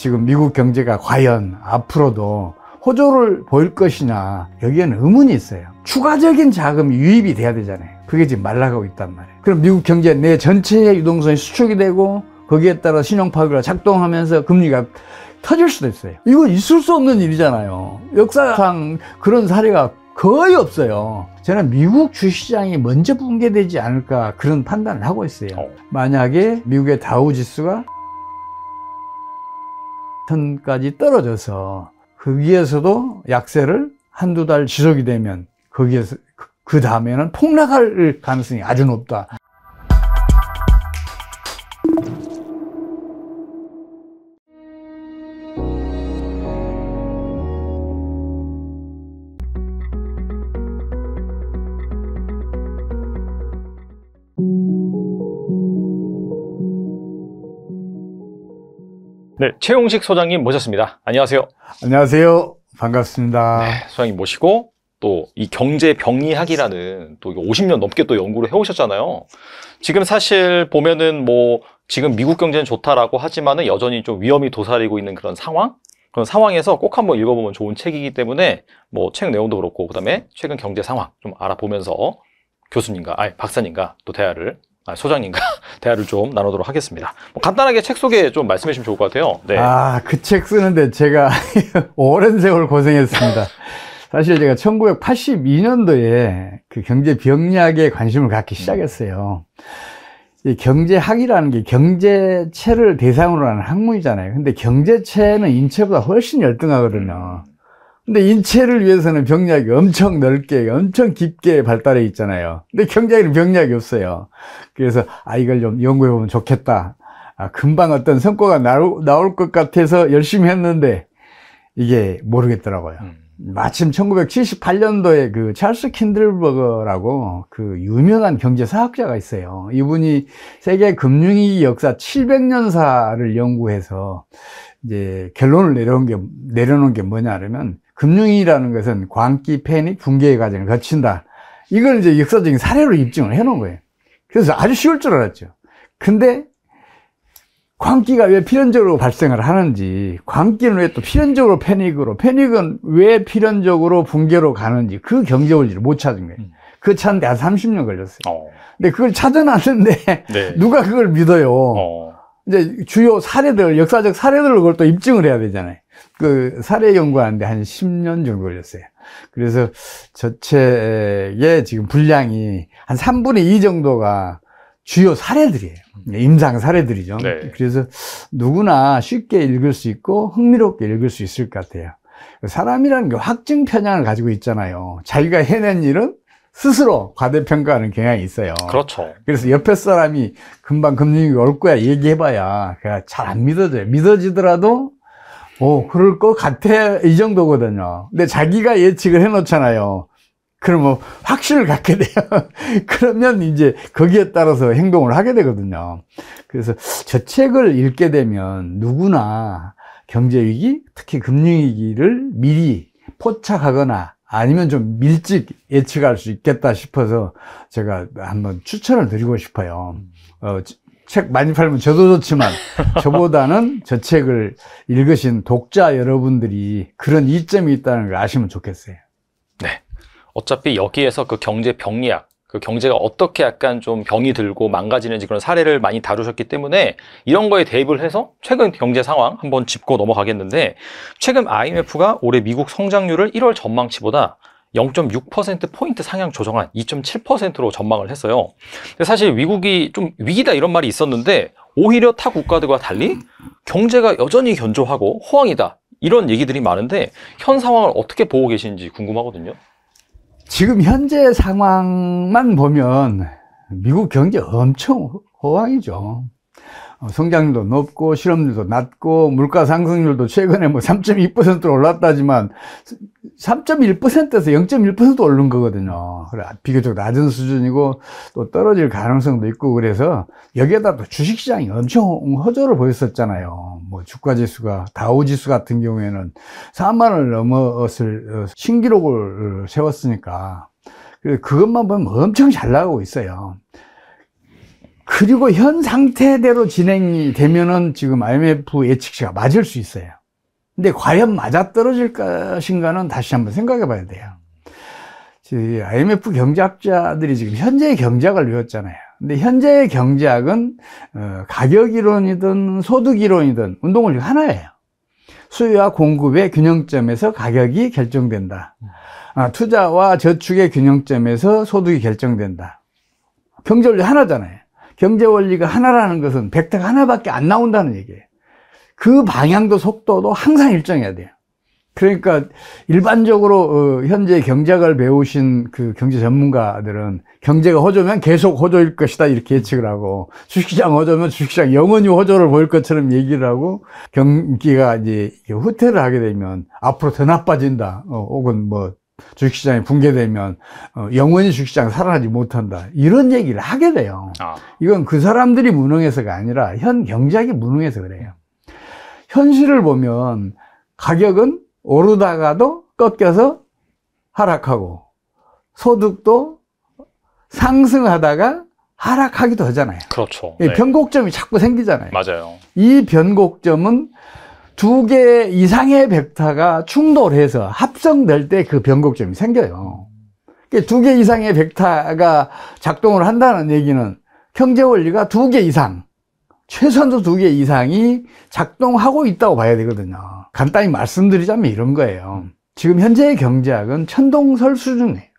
지금 미국 경제가 과연 앞으로도 호조를 보일 것이냐 여기에는 의문이 있어요 추가적인 자금이 유입이 돼야 되잖아요 그게 지금 말라가고 있단 말이에요 그럼 미국 경제 내 전체의 유동성이 수축이 되고 거기에 따라 신용파괴가 작동하면서 금리가 터질 수도 있어요 이건 있을 수 없는 일이잖아요 역사상 그런 사례가 거의 없어요 저는 미국 주시장이 먼저 붕괴되지 않을까 그런 판단을 하고 있어요 어. 만약에 미국의 다우지수가 천까지 떨어져서 거기에서도 그 약세를 한두 달 지속이 되면 거기에서 그, 그 다음에는 폭락할 가능성이 아주 높다. 네, 최용식 소장님 모셨습니다. 안녕하세요. 안녕하세요. 반갑습니다. 네, 소장님 모시고 또 이 경제 병리학이라는 또 50년 넘게 또 연구를 해오셨잖아요. 지금 사실 보면은 뭐 지금 미국 경제는 좋다라고 하지만은 여전히 좀 위험이 도사리고 있는 그런 상황 그런 상황에서 꼭 한번 읽어보면 좋은 책이기 때문에 뭐 책 내용도 그렇고 그다음에 최근 경제 상황 좀 알아보면서 교수님과 아니 박사님과 또 대화를 아, 소장님과 대화를 좀 나누도록 하겠습니다. 뭐 간단하게 책 소개 좀 말씀해 주시면 좋을 것 같아요. 네. 아, 그 책 쓰는데 제가 오랜 세월 고생했습니다. 사실 제가 1982년도에 그 경제 병리학에 관심을 갖기 음. 시작했어요. 이 경제학이라는 게 경제체를 대상으로 하는 학문이잖아요. 근데 경제체는 인체보다 훨씬 열등하거든요. 근데 인체를 위해서는 병약이 엄청 넓게 엄청 깊게 발달해 있잖아요 근데 경제에는 병약이 없어요 그래서 아 이걸 좀 연구해 보면 좋겠다 아, 금방 어떤 성과가 나오, 나올 것 같아서 열심히 했는데 이게 모르겠더라고요 음. 마침 1978년도에 그 찰스 킨들버거라고 그 유명한 경제사학자가 있어요 이분이 세계 금융위기 역사 700년사를 연구해서 이제 결론을 내려온 게, 내려놓은 게 뭐냐 하면 금융이라는 것은 광기, 패닉, 붕괴의 과정을 거친다. 이걸 이제 역사적인 사례로 입증을 해 놓은 거예요. 그래서 아주 쉬울 줄 알았죠. 근데 광기가 왜 필연적으로 발생을 하는지, 광기는 왜 또 필연적으로 패닉으로, 패닉은 왜 필연적으로 붕괴로 가는지 그 경제 원리를 못 찾은 거예요. 음. 그 찾는데 한 30년 걸렸어요. 어. 근데 그걸 찾아놨는데 네. 누가 그걸 믿어요. 어. 이제 주요 사례들, 역사적 사례들로 그걸 또 입증을 해야 되잖아요. 그 사례 연구하는데 한 10년 정도 걸렸어요. 그래서 저 책의 지금 분량이 한 3분의 2 정도가 주요 사례들이에요. 임상 사례들이죠. 네. 그래서 누구나 쉽게 읽을 수 있고 흥미롭게 읽을 수 있을 것 같아요. 사람이라는 게 확증 편향을 가지고 있잖아요. 자기가 해낸 일은 스스로 과대평가하는 경향이 있어요. 그렇죠. 그래서 옆에 사람이 금방 금융이 올 거야 얘기해봐야 잘 안 믿어져요. 믿어지더라도 오, 어, 그럴 것 같아. 이 정도거든요. 근데 자기가 예측을 해놓잖아요. 그러면 뭐 확신을 갖게 돼요. 그러면 이제 거기에 따라서 행동을 하게 되거든요. 그래서 저 책을 읽게 되면 누구나 경제위기, 특히 금융위기를 미리 포착하거나 아니면 좀 밀찍 예측할 수 있겠다 싶어서 제가 한번 추천을 드리고 싶어요. 어, 책 많이 팔면 저도 좋지만 저보다는 저 책을 읽으신 독자 여러분들이 그런 이점이 있다는 걸 아시면 좋겠어요. 네. 어차피 여기에서 그 경제 병리학, 그 경제가 어떻게 약간 좀 병이 들고 망가지는지 그런 사례를 많이 다루셨기 때문에 이런 거에 대입을 해서 최근 경제 상황 한번 짚고 넘어가겠는데 최근 IMF가 네. 올해 미국 성장률을 1월 전망치보다 0.6%포인트 상향 조정한 2.7%로 전망을 했어요. 근데 사실 미국이 좀 위기다 이런 말이 있었는데 오히려 타 국가들과 달리 경제가 여전히 견조하고 호황이다 이런 얘기들이 많은데 현 상황을 어떻게 보고 계신지 궁금하거든요. 지금 현재 상황만 보면 미국 경제 엄청 호황이죠. 어, 성장률도 높고 실업률도 낮고 물가 상승률도 최근에 뭐 3.2%로 올랐다지만 3.1%에서 0.1% 오른 거거든요. 비교적 낮은 수준이고 또 떨어질 가능성도 있고 그래서 여기에다 또 주식시장이 엄청 허조를 보였었잖아요. 뭐 주가지수가 다우지수 같은 경우에는 4만을 넘었을 어, 신기록을 어, 세웠으니까 그것만 보면 엄청 잘 나가고 있어요. 그리고 현 상태대로 진행이 되면은 지금 IMF 예측치가 맞을 수 있어요. 근데 과연 맞아떨어질 것인가는 다시 한번 생각해 봐야 돼요. IMF 경제학자들이 지금 현재의 경제학을 외웠잖아요. 근데 현재의 경제학은 어, 가격 이론이든 소득 이론이든 운동을 하나예요. 수요와 공급의 균형점에서 가격이 결정된다. 아, 투자와 저축의 균형점에서 소득이 결정된다. 경제원리 하나잖아요. 경제 원리가 하나라는 것은 벡터가 하나밖에 안 나온다는 얘기예요. 그 방향도 속도도 항상 일정해야 돼요. 그러니까 일반적으로 어, 현재 경제학을 배우신 그 경제 전문가들은 경제가 호조면 계속 호조일 것이다 이렇게 예측을 하고 주식시장 호조면 주식시장 영원히 호조를 보일 것처럼 얘기를 하고 경기가 이제 후퇴를 하게 되면 앞으로 더 나빠진다 어, 혹은 뭐 주식시장이 붕괴되면 어, 영원히 주식시장 이 살아나지 못한다 이런 얘기를 하게 돼요 아. 이건 그 사람들이 무능해서가 아니라 현 경제학이 무능해서 그래요 현실을 보면 가격은 오르다가도 꺾여서 하락하고 소득도 상승하다가 하락하기도 하잖아요. 그렇죠. 예, 네. 변곡점이 자꾸 생기잖아요. 맞아요. 이 변곡점은 두개 이상의 벡터가 충돌해서 합성될 때 그 변곡점이 생겨요. 그러니까 두개 이상의 벡터가 작동을 한다는 얘기는 경제 원리가 두 개 이상, 최소한도 두 개 이상이 작동하고 있다고 봐야 되거든요. 간단히 말씀드리자면 이런 거예요. 지금 현재의 경제학은 천동설 수준이에요.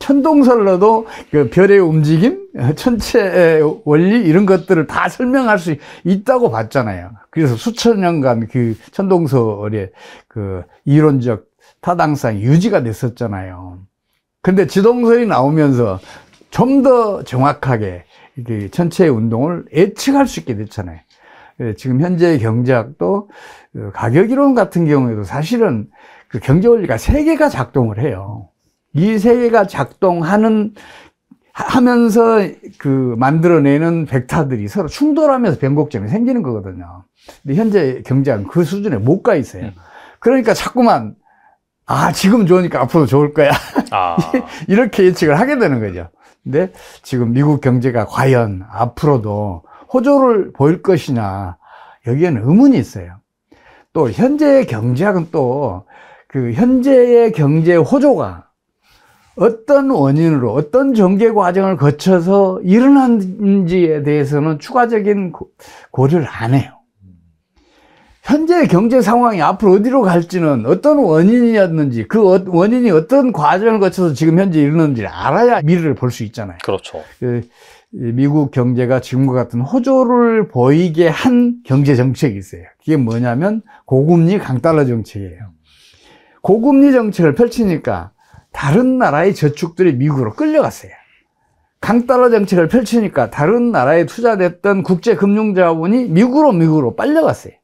천동설로도 그 별의 움직임, 천체의 원리 이런 것들을 다 설명할 수 있다고 봤잖아요. 그래서 수천 년간 그 천동설의 그 이론적 타당성 유지가 됐었잖아요. 근데 지동설이 나오면서 좀 더 정확하게 천체의 운동을 예측할 수 있게 됐잖아요. 예, 지금 현재 경제학도 그 가격 이론 같은 경우에도 사실은 그 경제 원리가 세 개가 작동을 해요. 이 세계가 작동하는 하면서 그 만들어내는 벡터들이 서로 충돌하면서 변곡점이 생기는 거거든요. 근데 현재 경제학은그 수준에 못 가 있어요. 음. 그러니까 자꾸만 아 지금 좋으니까 앞으로 좋을 거야 아. 이렇게 예측을 하게 되는 거죠. 근데 지금 미국 경제가 과연 앞으로도 호조를 보일 것이냐 여기에는 의문이 있어요. 또 현재의 경제학은 또 그 현재의 경제 호조가 어떤 원인으로 어떤 전개 과정을 거쳐서 일어난지에 대해서는 추가적인 고려를 안 해요. 현재 경제 상황이 앞으로 어디로 갈지는 어떤 원인이었는지 그 어, 원인이 어떤 과정을 거쳐서 지금 현재 이르는지 알아야 미래를 볼 수 있잖아요. 그렇죠. 그, 미국 경제가 지금과 같은 호조를 보이게 한 경제 정책이 있어요. 그게 뭐냐면 고금리 강달러 정책이에요. 고금리 정책을 펼치니까 다른 나라의 저축들이 미국으로 끌려갔어요. 강달러 정책을 펼치니까 다른 나라에 투자됐던 국제금융자원이 미국으로 미국으로 빨려갔어요.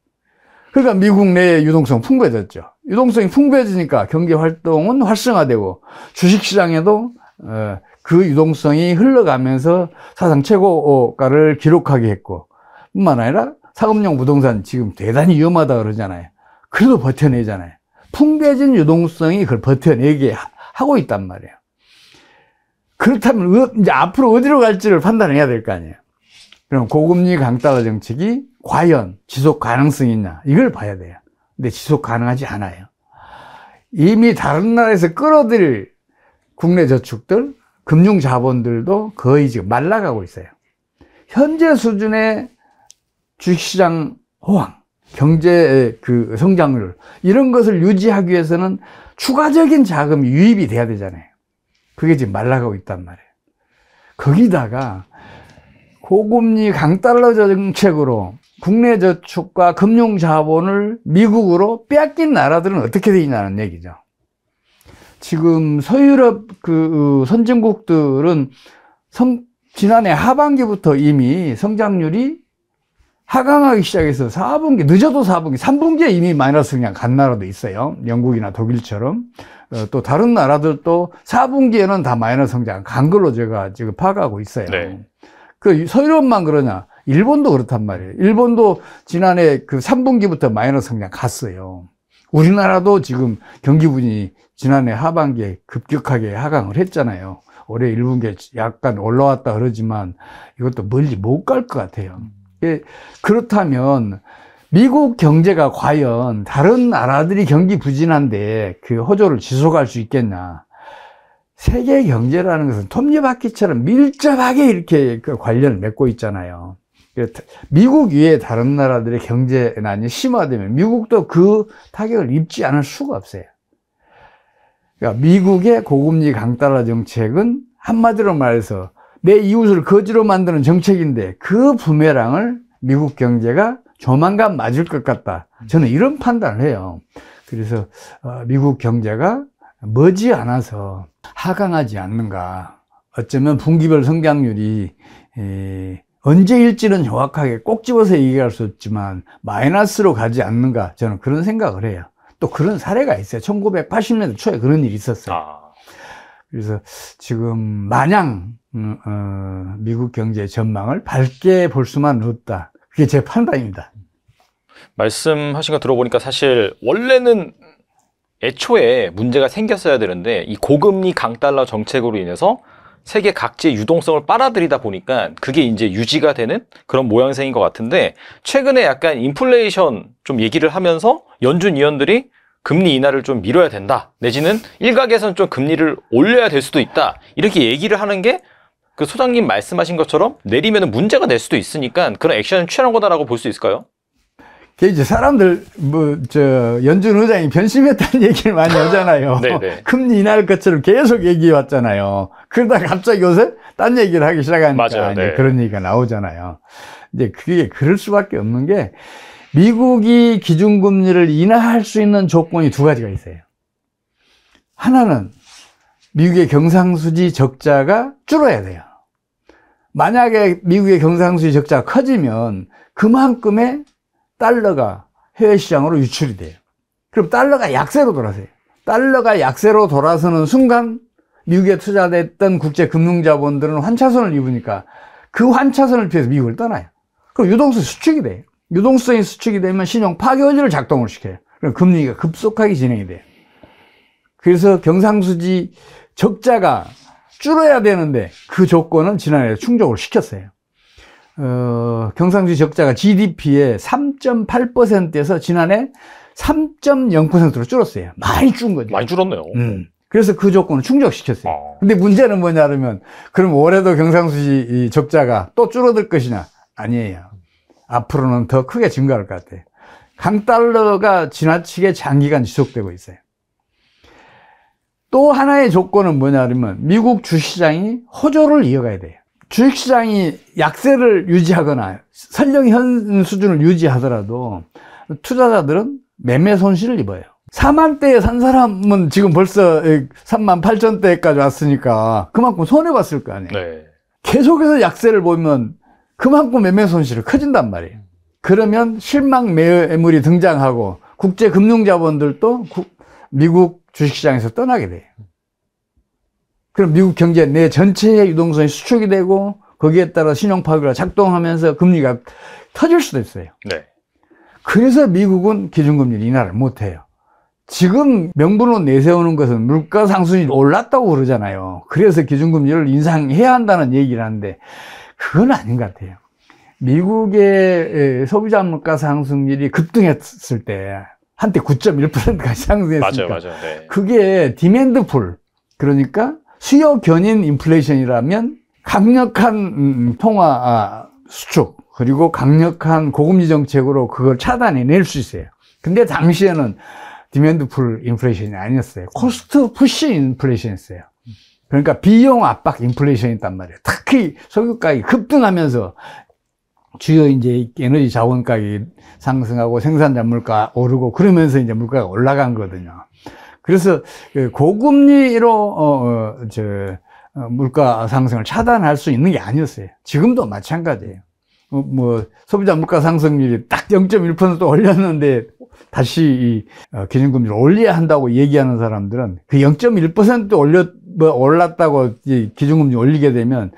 그러니까 미국 내에 유동성 풍부해졌죠. 유동성이 풍부해지니까 경제 활동은 활성화되고 주식시장에도 어, 그 유동성이 흘러가면서 사상 최고가를 기록하게 했고 뿐만 아니라 사업용 부동산 지금 대단히 위험하다 그러잖아요. 그래도 버텨내잖아요. 풍부해진 유동성이 그걸 버텨내게 하고 있단 말이에요. 그렇다면 이제 앞으로 어디로 갈지를 판단해야 될 거 아니에요. 그럼 고금리 강달러 정책이 과연 지속 가능성이 있나 이걸 봐야 돼요. 근데 지속 가능하지 않아요. 이미 다른 나라에서 끌어들일 국내 저축들, 금융 자본들도 거의 지금 말라가고 있어요. 현재 수준의 주식시장 호황, 경제 그 성장률 이런 것을 유지하기 위해서는 추가적인 자금 유입이 돼야 되잖아요. 그게 지금 말라가고 있단 말이에요. 거기다가 고금리 강달러 정책으로 국내 저축과 금융 자본을 미국으로 빼앗긴 나라들은 어떻게 되냐는 얘기죠. 지금 서유럽 그 어, 선진국들은 성, 지난해 하반기부터 이미 성장률이 하강하기 시작해서 4분기, 늦어도 4분기, 3분기에 이미 마이너스 그냥 간 나라도 있어요. 영국이나 독일처럼. 어, 또 다른 나라들도 4분기에는 다 마이너스 성장 간 걸로 제가 지금 파악하고 있어요. 네. 그 서유럽만 그러냐? 일본도 그렇단 말이에요. 일본도 지난해 그 3분기부터 마이너스 성장 갔어요. 우리나라도 지금 경기분이 지난해 하반기에 급격하게 하강을 했잖아요. 올해 1분기에 약간 올라왔다 그러지만 이것도 멀리 못 갈 것 같아요. 예, 그렇다면 미국 경제가 과연 다른 나라들이 경기 부진한데 그 호조를 지속할 수 있겠냐. 세계 경제라는 것은 톱니바퀴처럼 밀접하게 이렇게 그 관련을 맺고 있잖아요. 그 미국 위에 다른 나라들의 경제난이 심화되면 미국도 그 타격을 입지 않을 수가 없어요. 그러니까 미국의 고금리 강달러 정책은 한마디로 말해서 내 이웃을 거지로 만드는 정책인데 그 부메랑을 미국 경제가 조만간 맞을 것 같다. 저는 이런 판단을 해요. 그래서 어, 미국 경제가 머지않아서 하강하지 않는가. 어쩌면 분기별 성장률이 언제일지는 정확하게 꼭 집어서 얘기할 수 없지만 마이너스로 가지 않는가 저는 그런 생각을 해요. 또 그런 사례가 있어요. 1980년대 초에 그런 일이 있었어요. 아. 그래서 지금 마냥 어, 어, 미국 경제 전망을 밝게 볼 수만 없다. 그게 제 판단입니다. 말씀하신 거 들어보니까 사실 원래는 애초에 문제가 생겼어야 되는데 이 고금리 강달러 정책으로 인해서 세계 각지의 유동성을 빨아들이다 보니까 그게 이제 유지가 되는 그런 모양새인 것 같은데 최근에 약간 인플레이션 좀 얘기를 하면서 연준 위원들이 금리 인하를 좀 미뤄야 된다. 내지는 일각에서는좀 금리를 올려야 될 수도 있다. 이렇게 얘기를 하는 게 그 소장님 말씀하신 것처럼 내리면 문제가 될 수도 있으니까 그런 액션을 취하는 거다라고 볼 수 있을까요? 그 이제 사람들 뭐 저 연준 의장이 변심했다는 얘기를 많이 하잖아요. 네, 네. 금리 인하할 것처럼 계속 얘기해 왔잖아요. 그러다 갑자기 요새 딴 얘기를 하기 시작하니까 맞아요, 네. 그런 얘기가 나오잖아요. 이제 그게 그럴 수밖에 없는 게 미국이 기준금리를 인하할 수 있는 조건이 두 가지가 있어요. 하나는 미국의 경상수지 적자가 줄어야 돼요. 만약에 미국의 경상수지 적자가 커지면 그만큼의 달러가 해외 시장으로 유출이 돼요. 그럼 달러가 약세로 돌아서요. 달러가 약세로 돌아서는 순간 미국에 투자됐던 국제 금융 자본들은 환차선을 입으니까 그환차선을 피해서 미국을 떠나요. 그럼 유동수 수축이 돼요. 유동성이 수축이 되면 신용 파괴 원리를 작동을 시켜요. 그럼 금리가 급속하게 진행이 돼요. 그래서 경상수지 적자가 줄어야 되는데 그 조건은 지난해 충족을 시켰어요. 어, 경상수지 적자가 GDP의 3.8%에서 지난해 3.0%로 줄었어요. 많이 준 거죠. 많이 줄었네요. 음. 그래서 그 조건을 충족시켰어요. 아. 근데 문제는 뭐냐면, 그럼 올해도 경상수지 적자가 또 줄어들 것이냐? 아니에요. 앞으로는 더 크게 증가할 것 같아요. 강달러가 지나치게 장기간 지속되고 있어요. 또 하나의 조건은 뭐냐면 미국 주시장이 호조를 이어가야 돼요. 주식시장이 약세를 유지하거나 설령 현 수준을 유지하더라도 투자자들은 매매 손실을 입어요. 4만대에 산 사람은 지금 벌써 3만 8천대까지 왔으니까 그만큼 손해봤을 거 아니에요. 네. 계속해서 약세를 보면 그만큼 매매 손실이 커진단 말이에요. 그러면 실망 매물이 등장하고 국제 금융 자본들도 미국 주식시장에서 떠나게 돼요. 그럼 미국 경제 내 전체의 유동성이 수축이 되고 거기에 따라 신용 파괴가 작동하면서 금리가 터질 수도 있어요. 네. 그래서 미국은 기준금리 인하를 못 해요. 지금 명분으로 내세우는 것은 물가 상승이 올랐다고 그러잖아요. 그래서 기준금리를 인상해야 한다는 얘기를 하는데 그건 아닌 것 같아요. 미국의 소비자 물가 상승률이 급등했을 때 한때 9.1%까지 상승했으니까 맞아요, 맞아요. 네. 그게 디맨드 풀 그러니까 수요 견인 인플레이션이라면 강력한 음, 통화 아, 수축 그리고 강력한 고금리 정책으로 그걸 차단해 낼 수 있어요. 근데 당시에는 디맨드 풀 인플레이션이 아니었어요. 코스트 푸시 인플레이션이었어요. 그러니까 비용 압박 인플레이션이 있단 말이에요. 특히 석유 가격이 급등하면서 주요 이제 에너지 자원 가격이 상승하고 생산자 물가 오르고 그러면서 이제 물가가 올라간 거거든요. 그래서 그 고금리로 어, 어, 저 어, 물가 상승을 차단할 수 있는 게 아니었어요. 지금도 마찬가지예요. 어, 뭐 소비자 물가 상승률이 딱 0.1% 올렸는데 다시 이 어, 기준금리를 올려야 한다고 얘기하는 사람들은 그 0.1% 올렸 뭐 올랐다고 기준금리 올리게 되면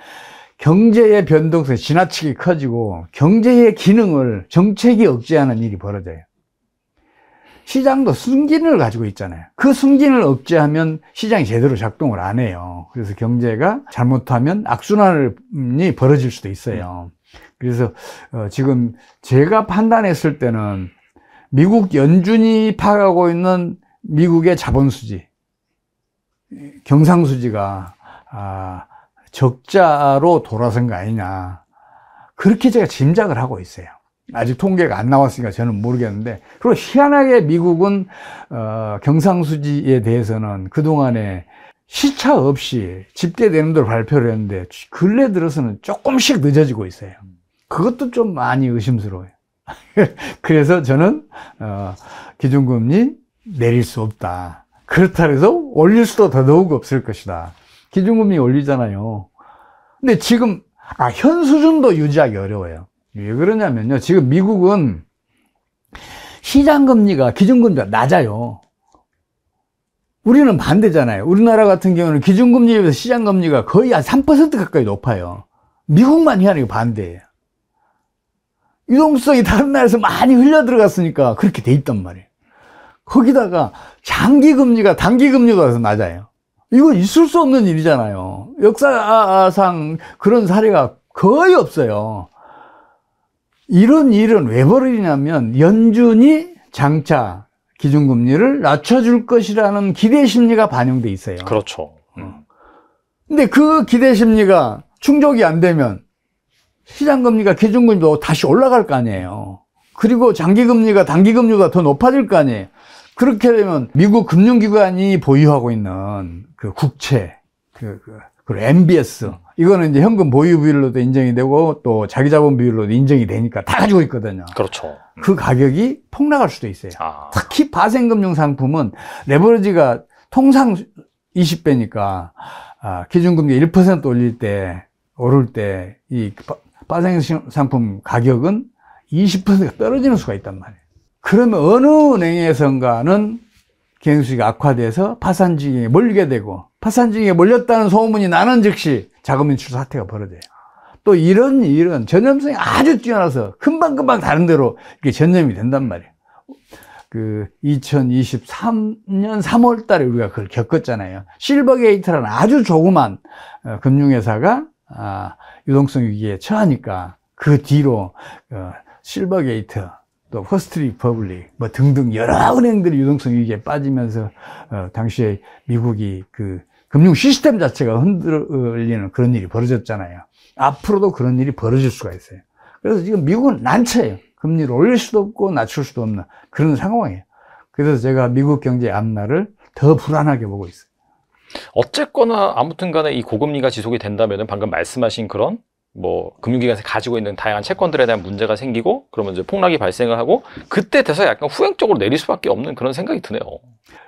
경제의 변동성이 지나치게 커지고 경제의 기능을 정책이 억제하는 일이 벌어져요. 시장도 순진을 가지고 있잖아요. 그 순진을 억제하면 시장이 제대로 작동을 안 해요. 그래서 경제가 잘못하면 악순환이 벌어질 수도 있어요. 그래서 어, 지금 제가 판단했을 때는 미국 연준이 파악하고 있는 미국의 자본수지 경상수지가 아, 적자로 돌아선 거 아니냐 그렇게 제가 짐작을 하고 있어요 아직 통계가 안 나왔으니까 저는 모르겠는데 그리고 희한하게 미국은 어, 경상수지에 대해서는 그동안에 시차 없이 집계되는 대로 발표를 했는데 근래 들어서는 조금씩 늦어지고 있어요 그것도 좀 많이 의심스러워요 그래서 저는 어, 기준금리 내릴 수 없다 그렇다 해서 올릴 수도 더더욱 없을 것이다. 기준금리 올리잖아요. 근데 지금, 아, 현 수준도 유지하기 어려워요. 왜 그러냐면요. 지금 미국은 시장금리가 기준금리가 낮아요. 우리는 반대잖아요. 우리나라 같은 경우는 기준금리에 비해서 시장금리가 거의 한 3% 가까이 높아요. 미국만 희한하게 반대예요. 유동성이 다른 나라에서 많이 흘려 들어갔으니까 그렇게 돼 있단 말이에요. 거기다가 장기 금리가 단기 금리가 더 낮아요. 이거 있을 수 없는 일이잖아요. 역사상 그런 사례가 거의 없어요. 이런 일은 왜 벌어지냐면 연준이 장차 기준금리를 낮춰줄 것이라는 기대 심리가 반영돼 있어요. 그렇죠. 음. 근데 그 기대 심리가 충족이 안 되면 시장금리가 기준금리도 다시 올라갈 거 아니에요. 그리고 장기금리가 단기금리가 더 높아질 거 아니에요. 그렇게 되면 미국 금융기관이 보유하고 있는 그 국채, 그, 그, 그리고 MBS. 이거는 이제 현금 보유 비율로도 인정이 되고 또 자기 자본 비율로도 인정이 되니까 다 가지고 있거든요. 그렇죠. 그 가격이 폭락할 수도 있어요. 아. 특히 파생금융 상품은 레버리지가 통상 20배니까 아, 기준금리 1% 올릴 때 오를 때 이 파생 상품 가격은 20%가 떨어지는 수가 있단 말이에요. 그러면 어느 은행에선가는 경수이 악화돼서 파산 지경에 몰리게 되고 파산 지경에 몰렸다는 소문이 나는 즉시 자금 인출 사태가 벌어져요. 또 이런 일은 전염성이 아주 뛰어나서 금방금방 다른 데로 이게 전염이 된단 말이에요. 그 2023년 3월 달에 우리가 그걸 겪었잖아요. 실버게이트라는 아주 조그만 어, 금융회사가 아, 유동성 위기에 처하니까 그 뒤로 어, 실버게이트 또 퍼스트 리퍼블릭 뭐 등등 여러 은행들이 유동성 위기에 빠지면서 어, 당시에 미국이 그 금융 시스템 자체가 흔들리는 그런 일이 벌어졌잖아요. 앞으로도 그런 일이 벌어질 수가 있어요. 그래서 지금 미국은 난처해요. 금리를 올릴 수도 없고 낮출 수도 없는 그런 상황이에요. 그래서 제가 미국 경제 앞날을 더 불안하게 보고 있어요. 어쨌거나 아무튼 간에 이 고금리가 지속이 된다면 방금 말씀하신 그런 뭐 금융기관에서 가지고 있는 다양한 채권들에 대한 문제가 생기고 그러면 이제 폭락이 발생을 하고 그때 돼서 약간 후행적으로 내릴 수밖에 없는 그런 생각이 드네요.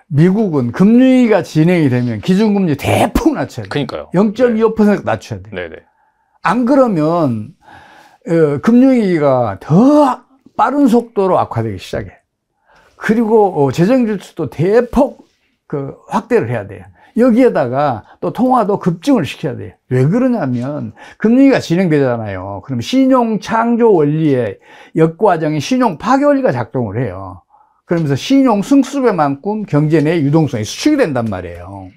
미국은 금융위기가 진행이 되면 기준금리 대폭 낮춰야 돼. 그러니까요. 0.25% 네. 낮춰야 돼. 네네. 안 그러면 어, 금융위기가 더 빠른 속도로 악화되기 시작해. 그리고 어, 재정지출도 대폭 그 확대를 해야 돼요. 여기에다가 또 통화도 급증을 시켜야 돼요. 왜 그러냐면 금리가 진행되잖아요. 그럼 신용 창조 원리의 역과정이 신용 파괴 원리가 작동을 해요. 그러면서 신용 승수배만큼 경제 내 유동성이 수축이 된단 말이에요.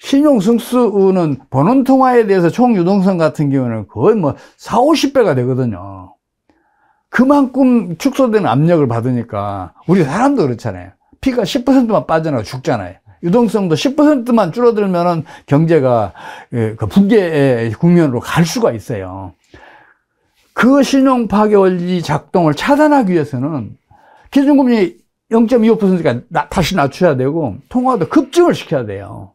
신용 승수는 본원 통화에 대해서 총 유동성 같은 경우는 거의 뭐 4, 50배가 되거든요. 그만큼 축소된 압력을 받으니까 우리 사람도 그렇잖아요. 피가 10%만 빠져나가 죽잖아요. 유동성도 10%만 줄어들면 경제가 예, 그 붕괴의 국면으로 갈 수가 있어요. 그 신용 파괴 원리 작동을 차단하기 위해서는 기준금리 0 2 5니 다시 낮춰야 되고 통화도 급증을 시켜야 돼요.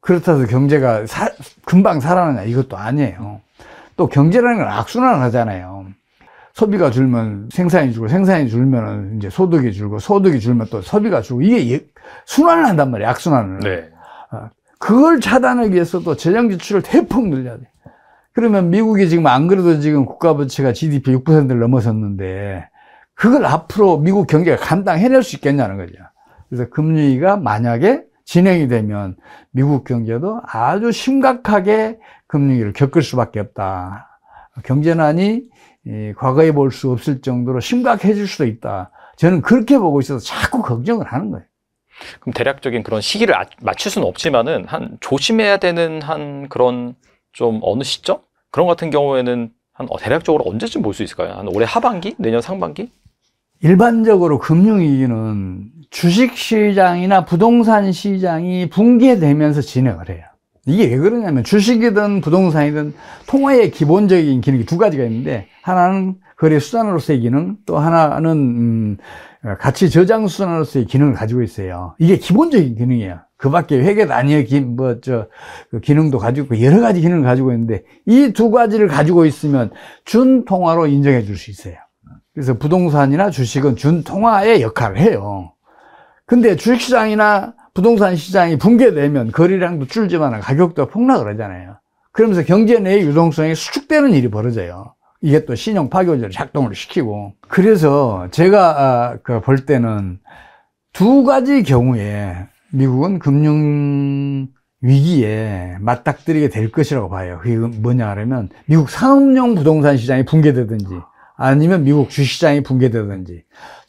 그렇다고 해서 경제가 사, 금방 살아나냐 이것도 아니에요. 또 경제라는 건 악순환 하잖아요. 소비가 줄면 생산이 줄고 생산이 줄면 이제 소득이 줄고 소득이 줄면 또 소비가 줄고 이게 예, 순환을 한단 말이야 악순환을 네. 아, 그걸 차단하기 위해서 또 재정 지출을 대폭 늘려야 돼 그러면 미국이 지금 안 그래도 지금 국가 부채가 GDP 6%를 넘어섰는데 그걸 앞으로 미국 경제가 감당해낼 수 있겠냐는 거죠 그래서 금리가 만약에 진행이 되면 미국 경제도 아주 심각하게 금융위를 겪을 수밖에 없다 경제난이 과거에 볼 수 없을 정도로 심각해질 수도 있다. 저는 그렇게 보고 있어서 자꾸 걱정을 하는 거예요. 그럼 대략적인 그런 시기를 아, 맞출 수는 없지만은 한 조심해야 되는 한 그런 좀 어느 시점 그런 같은 경우에는 한 어, 대략적으로 언제쯤 볼 수 있을까요? 한 올해 하반기, 내년 상반기? 일반적으로 금융위기는 주식시장이나 부동산 시장이 붕괴되면서 진행을 해요. 이게 왜 그러냐면 주식이든 부동산이든 통화의 기본적인 기능이 두 가지가 있는데 하나는 거래 수단으로서의 기능 또 하나는 음, 어, 가치 저장 수단으로서의 기능을 가지고 있어요 이게 기본적인 기능이에요 그 밖에 회계 단위의 기, 뭐, 저, 그 기능도 가지고 있고 여러 가지 기능을 가지고 있는데 이 두 가지를 가지고 있으면 준통화로 인정해 줄 수 있어요 그래서 부동산이나 주식은 준통화의 역할을 해요 근데 주식시장이나 부동산 시장이 붕괴되면 거래량도 줄지만 가격도 폭락을 하잖아요. 그러면서 경제 내의 유동성이 수축되는 일이 벌어져요. 이게 또 신용 파괴제를 작동을 시키고 그래서 제가 아, 그 볼 때는 두 가지 경우에 미국은 금융 위기에 맞닥뜨리게 될 것이라고 봐요. 그게 뭐냐 하면 미국 상업용 부동산 시장이 붕괴되든지 아니면 미국 주시장이 붕괴되든지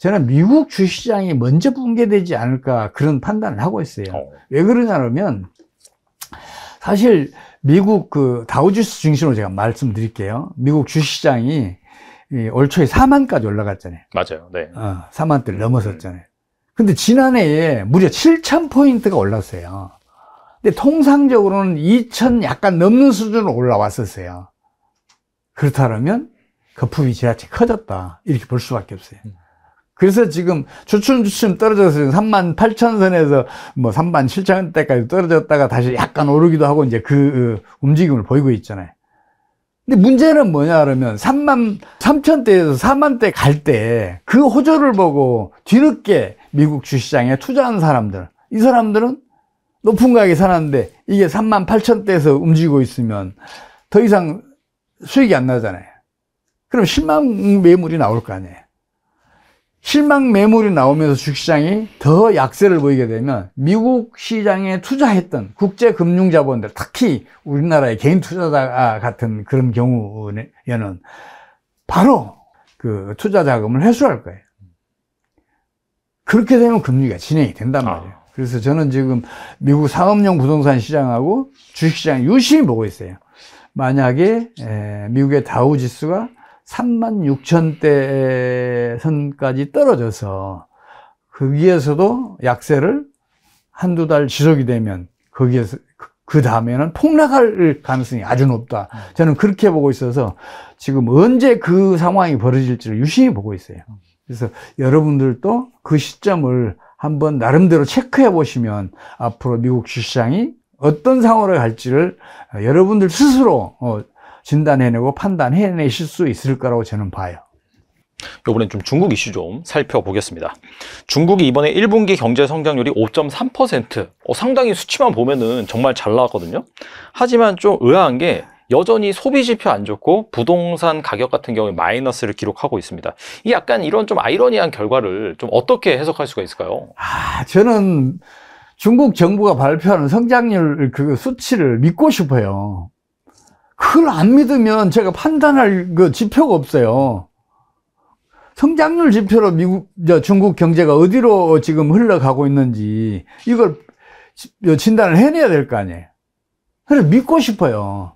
저는 미국 주시장이 먼저 붕괴되지 않을까 그런 판단을 하고 있어요. 어. 왜 그러냐면 사실 미국 그 다우지수 중심으로 제가 말씀드릴게요. 미국 주시장이 올 초에 4만까지 올라갔잖아요. 맞아요. 네. 어, 4만대를 넘어섰잖아요. 음. 근데 지난해에 무려 7천 포인트가 올랐어요. 근데 통상적으로는 2천 약간 넘는 수준으로 올라왔었어요. 그렇다면 거품이 지나치게 커졌다. 이렇게 볼 수밖에 없어요. 음. 그래서 지금 주춤주춤 떨어져서 3만 8천 선에서 뭐 3만 7천 대까지 떨어졌다가 다시 약간 오르기도 하고 이제 그, 그 움직임을 보이고 있잖아요. 근데 문제는 뭐냐 그러면 3만 3천 대에서 4만 대 갈 때 그 호조를 보고 뒤늦게 미국 주시장에 투자한 사람들 이 사람들은 높은 가격에 사놨는데 이게 3만 8천 대에서 움직이고 있으면 더 이상 수익이 안 나잖아요. 그럼 10만 매물이 나올 거 아니에요. 실망 매물이 나오면서 주식시장이 더 약세를 보이게 되면 미국 시장에 투자했던 국제금융자본들 특히 우리나라의 개인 투자자 같은 그런 경우에는 바로 그 투자 자금을 회수할 거예요 그렇게 되면 금리가 진행이 된단 아. 말이에요 아. 그래서 저는 지금 미국 상업용 부동산 시장하고 주식시장 유심히 보고 있어요 만약에 미국의 다우지수가 3만 6천 대 선까지 떨어져서 거기에서도 약세를 한두 달 지속이 되면 거기에서 그, 그 다음에는 폭락할 가능성이 아주 높다. 저는 그렇게 보고 있어서 지금 언제 그 상황이 벌어질지를 유심히 보고 있어요. 그래서 여러분들도 그 시점을 한번 나름대로 체크해 보시면 앞으로 미국 주시장이 어떤 상황을 갈지를 여러분들 스스로 어, 진단해내고 판단해내실 수 있을 거라고 저는 봐요. 요번엔 좀 중국 이슈 좀 살펴보겠습니다. 중국이 이번에 1분기 경제 성장률이 5.3% 어, 상당히 수치만 보면은 정말 잘 나왔거든요. 하지만 좀 의아한 게 여전히 소비 지표 안 좋고 부동산 가격 같은 경우에 마이너스를 기록하고 있습니다. 이 약간 이런 좀 아이러니한 결과를 좀 어떻게 해석할 수가 있을까요? 아, 저는 중국 정부가 발표하는 성장률 그 수치를 믿고 싶어요. 그걸 안 믿으면 제가 판단할 그 지표가 없어요. 성장률 지표로 미국, 저, 중국 경제가 어디로 지금 흘러가고 있는지 이걸 진단을 해내야 될 거 아니에요. 그래서 믿고 싶어요.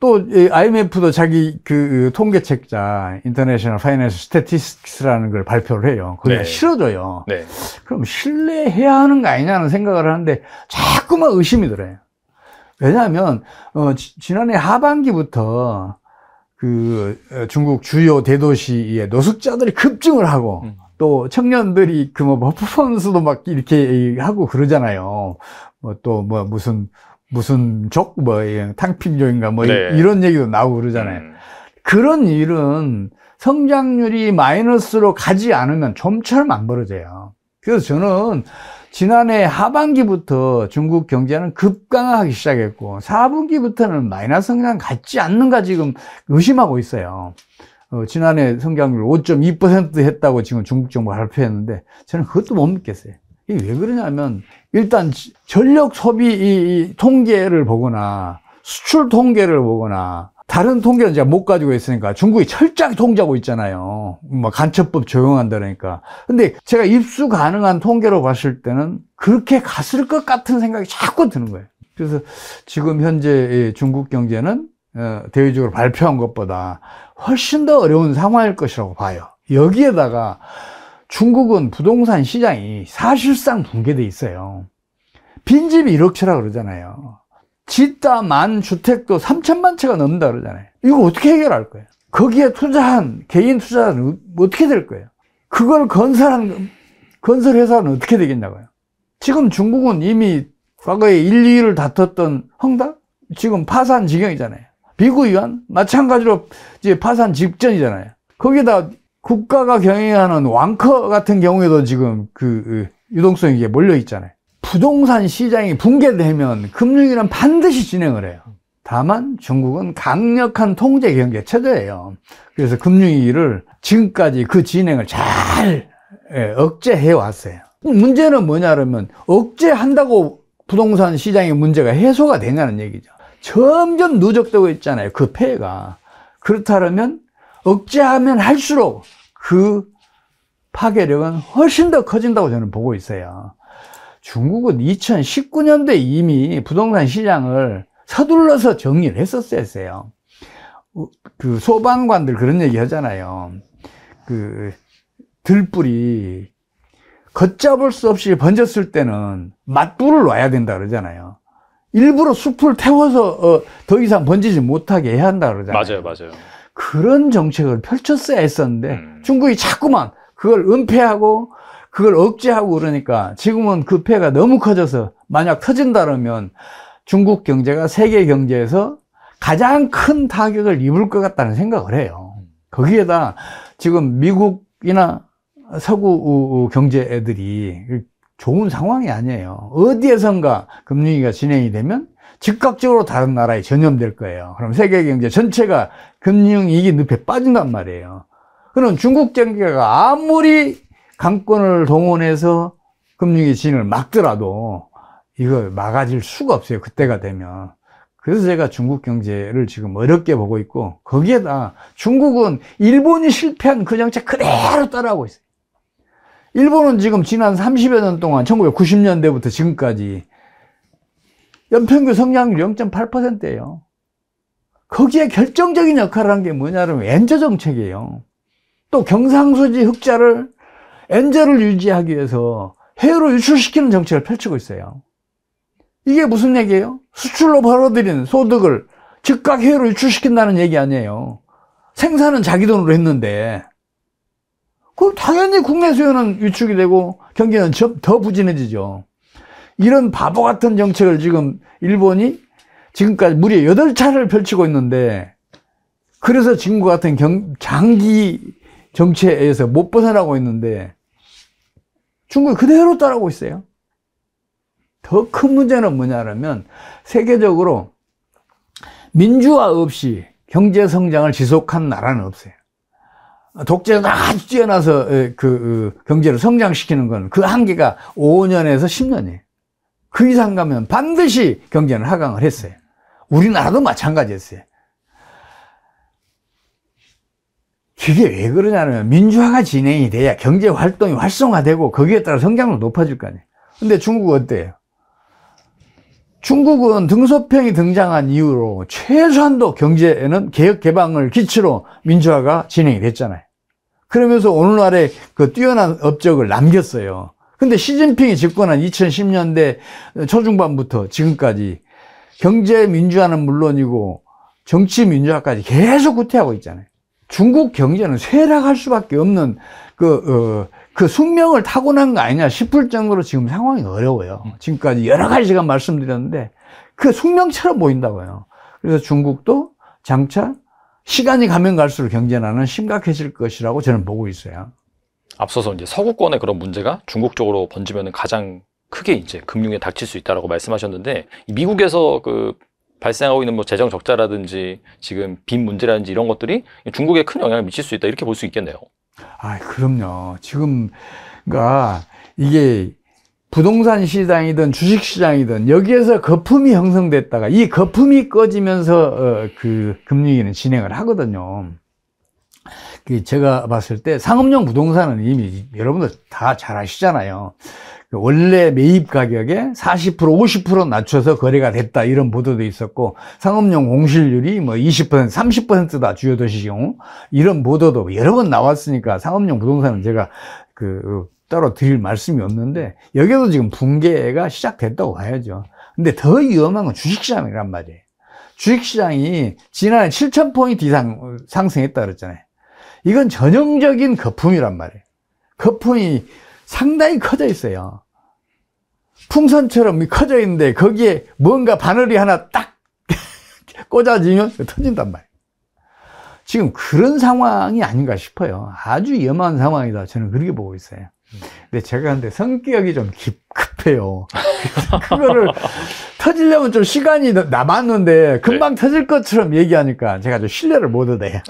또 IMF도 자기 그, 그 통계책자 인터내셔널 파이낸스 스태티스틱스라는 걸 발표를 해요. 그게 네. 싫어져요. 네. 그럼 신뢰해야 하는 거 아니냐는 생각을 하는데 자꾸만 의심이 들어요. 왜냐하면 어, 지난해 하반기부터 그 어, 중국 주요 대도시의 노숙자들이 급증을 하고 음. 또 청년들이 그뭐 뭐 퍼포먼스도 막 이렇게 하고 그러잖아요. 뭐 또뭐 뭐 무슨 무슨 족 뭐 탕피족인가뭐 네. 이런 얘기도 나오고 그러잖아요. 음. 그런 일은 성장률이 마이너스로 가지 않으면 좀처럼 안 벌어져요. 그래서 저는 지난해 하반기부터 중국 경제는 급강하기 시작했고 4분기부터는 마이너스 성장 같지 않는가 지금 의심하고 있어요 어, 지난해 성장률 5.2% 했다고 지금 중국 정부가 발표했는데 저는 그것도 못 믿겠어요 이게 왜 그러냐면 일단 전력 소비 이, 이 통계를 보거나 수출 통계를 보거나 다른 통계는 제가 못 가지고 있으니까 중국이 철저하게 통제하고 있잖아요. 막 뭐 간첩법 조용한다니까. 근데 제가 입수 가능한 통계로 봤을 때는 그렇게 갔을 것 같은 생각이 자꾸 드는 거예요. 그래서 지금 현재 중국 경제는 어, 대외적으로 발표한 것보다 훨씬 더 어려운 상황일 것이라고 봐요. 여기에다가 중국은 부동산 시장이 사실상 붕괴돼 있어요. 빈집이 1억 채라 그러잖아요. 짓다만 주택도 3천만 채가 넘는다 그러잖아요. 이거 어떻게 해결할 거예요? 거기에 투자한 개인 투자는 어떻게 될 거예요? 그걸 건설한 건설회사는 어떻게 되겠냐고요. 지금 중국은 이미 과거에 1, 2위를 다퉜던 헝다 지금 파산 지경이잖아요. 비구위안 마찬가지로 이제 파산 직전이잖아요. 거기다 국가가 경영하는 왕커 같은 경우에도 지금 그, 그 유동성이 몰려 있잖아요. 부동산 시장이 붕괴되면 금융위는 반드시 진행을 해요. 다만 중국은 강력한 통제 경제 체제예요. 그래서 금융위를 지금까지 그 진행을 잘 예, 억제해 왔어요. 문제는 뭐냐면 억제한다고 부동산 시장의 문제가 해소가 되냐는 얘기죠. 점점 누적되고 있잖아요. 그 폐해가. 그렇다면 억제하면 할수록 그 파괴력은 훨씬 더 커진다고 저는 보고 있어요. 중국은 2019년도에 이미 부동산 시장을 서둘러서 정리를 했었어요. 어, 그 소방관들 그런 얘기 하잖아요. 그 들불이 걷잡을 수 없이 번졌을 때는 맞불을 놔야 된다 그러잖아요. 일부러 숲을 태워서 어, 더 이상 번지지 못하게 해야 한다 그러잖아요. 맞아요, 맞아요. 그런 정책을 펼쳤어야 했었는데 음. 중국이 자꾸만 그걸 은폐하고 그걸 억제하고 그러니까 지금은 그 폐가 너무 커져서 만약 터진다 면 중국 경제가 세계 경제에서 가장 큰 타격을 입을 것 같다는 생각을 해요. 거기에다 지금 미국이나 서구 경제 애들이 좋은 상황이 아니에요. 어디에선가 금융위가 진행이 되면 즉각적으로 다른 나라에 전염될 거예요. 그럼 세계 경제 전체가 금융위기 늪에 빠진단 말이에요. 그럼 중국 경제가 아무리 강권을 동원해서 금융의 진을 막더라도 이거 막아질 수가 없어요. 그때가 되면. 그래서 제가 중국 경제를 지금 어렵게 보고 있고 거기에다 중국은 일본이 실패한 그 정책 그대로 따라하고 있어요. 일본은 지금 지난 30여 년 동안 1990년대부터 지금까지 연평균 성장률 0.8%예요. 거기에 결정적인 역할을 한 게 뭐냐면 엔저 정책이에요. 또 경상수지 흑자를 엔젤을 유지하기 위해서 해외로 유출시키는 정책을 펼치고 있어요. 이게 무슨 얘기예요? 수출로 벌어들인 소득을 즉각 해외로 유출시킨다는 얘기 아니에요. 생산은 자기 돈으로 했는데 그럼 당연히 국내 수요는 유축이 되고 경기는 더 부진해지죠. 이런 바보 같은 정책을 지금 일본이 지금까지 무려 8차를 례 펼치고 있는데 그래서 지금과 같은 경, 장기 정책에서못 벗어나고 있는데 중국이 그대로 따라오고 있어요. 더 큰 문제는 뭐냐면 세계적으로 민주화 없이 경제 성장을 지속한 나라는 없어요. 독재가 아주 뛰어나서 그 어, 경제를 성장시키는 건 그 한계가 5년에서 10년이에요. 그 이상 가면 반드시 경제는 하강을 했어요. 우리나라도 마찬가지였어요. 그게 왜 그러냐면 민주화가 진행이 돼야 경제 활동이 활성화되고 거기에 따라 성장률 높아질 거 아니에요. 근데 중국은 어때요? 중국은 등소평이 등장한 이후로 최소한도 경제에는 개혁 개방을 기치로 민주화가 진행이 됐잖아요. 그러면서 오늘날의 그 뛰어난 업적을 남겼어요. 근데 시진핑이 집권한 2010년대 초중반부터 지금까지 경제 민주화는 물론이고 정치 민주화까지 계속 후퇴하고 있잖아요. 중국 경제는 쇠락할 수밖에 없는 그, 어, 그 숙명을 타고난 거 아니냐 싶을 정도로 지금 상황이 어려워요. 음. 지금까지 여러 가지 제가 말씀드렸는데 그 숙명처럼 보인다고요. 그래서 중국도 장차 시간이 가면 갈수록 경제난은 심각해질 것이라고 저는 보고 있어요. 앞서서 이제 서구권의 그런 문제가 중국 쪽으로 번지면 가장 크게 이제 금융에 닥칠 수 있다라고 말씀하셨는데 미국에서 그 발생하고 있는 뭐 재정 적자라든지 지금 빈 문제라든지 이런 것들이 중국에 큰 영향을 미칠 수 있다 이렇게 볼 수 있겠네요. 아, 그럼요. 지금 그러니까 이게 부동산 시장이든 주식 시장이든 여기에서 거품이 형성됐다가 이 거품이 꺼지면서 어, 그금융위는 진행을 하거든요. 그 제가 봤을 때 상업용 부동산은 이미 여러분들 다 잘 아시잖아요. 원래 매입 가격에 40% 50% 낮춰서 거래가 됐다 이런 보도도 있었고 상업용 공실률이 뭐 20% 30%다 주요 도시경 이런 보도도 여러 번 나왔으니까 상업용 부동산은 제가 그, 그 따로 드릴 말씀이 없는데 여기도 지금 붕괴가 시작됐다고 봐야죠 근데 더 위험한 건 주식시장이란 말이에요 주식시장이 지난해 7천 포인트 이상 상승했다 그랬잖아요 이건 전형적인 거품이란 말이에요 거품이 상당히 커져 있어요. 풍선처럼 커져 있는데 거기에 뭔가 바늘이 하나 딱 꽂아지면 터진단 말이에요. 지금 그런 상황이 아닌가 싶어요. 아주 위험한 상황이다. 저는 그렇게 보고 있어요. 근데 제가 근데 성격이 좀 급해요. 그거를 터지려면 좀 시간이 남았는데 금방 네. 터질 것처럼 얘기하니까 제가 좀 신뢰를 못 얻어요.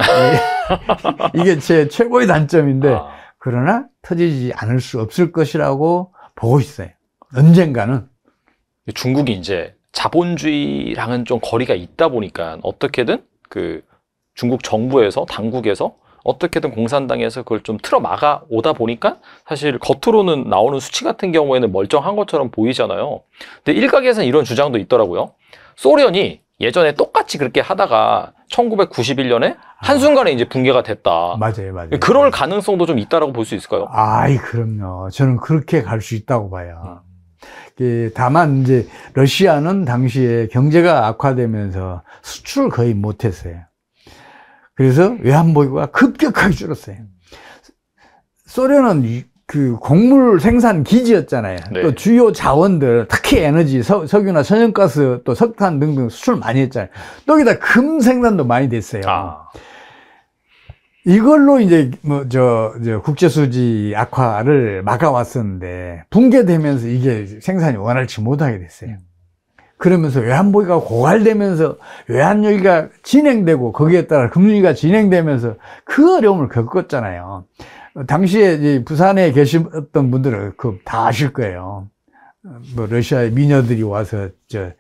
이게 제 최고의 단점인데 아. 그러나 터지지 않을 수 없을 것이라고 보고 있어요. 언젠가는. 중국이 이제 자본주의랑은 좀 거리가 있다 보니까 어떻게든 그 중국 정부에서 당국에서 어떻게든 공산당에서 그걸 좀 틀어 막아 오다 보니까 사실 겉으로는 나오는 수치 같은 경우에는 멀쩡한 것처럼 보이잖아요. 근데 일각에서는 이런 주장도 있더라고요. 소련이 예전에 똑같이 그렇게 하다가 1991년에 아. 한순간에 이제 붕괴가 됐다. 맞아요, 맞아요. 그럴 가능성도 좀 있다라고 볼 수 있을까요? 아이, 그럼요. 저는 그렇게 갈 수 있다고 봐요. 음. 그, 다만 이제 러시아는 당시에 경제가 악화되면서 수출 을 거의 못했어요. 그래서 외환보유가 급격하게 줄었어요. 소련은 그 곡물 생산 기지였잖아요. 네. 또 주요 자원들, 특히 에너지, 서, 석유나 천연가스, 또 석탄 등등 수출 많이 했잖아요. 또 여기다 금 생산도 많이 됐어요. 아. 이걸로 이제 뭐저 저 국제수지 악화를 막아왔었는데 붕괴되면서 이게 생산이 원활치 못하게 됐어요. 음. 그러면서 외환보유가 고갈되면서 외환위기가 진행되고 거기에 따라 금융위기가 진행되면서 그 어려움을 겪었잖아요. 당시에 이제 부산에 계셨던 분들은 그다 아실 거예요. 뭐 러시아의 미녀들이 와서 저이그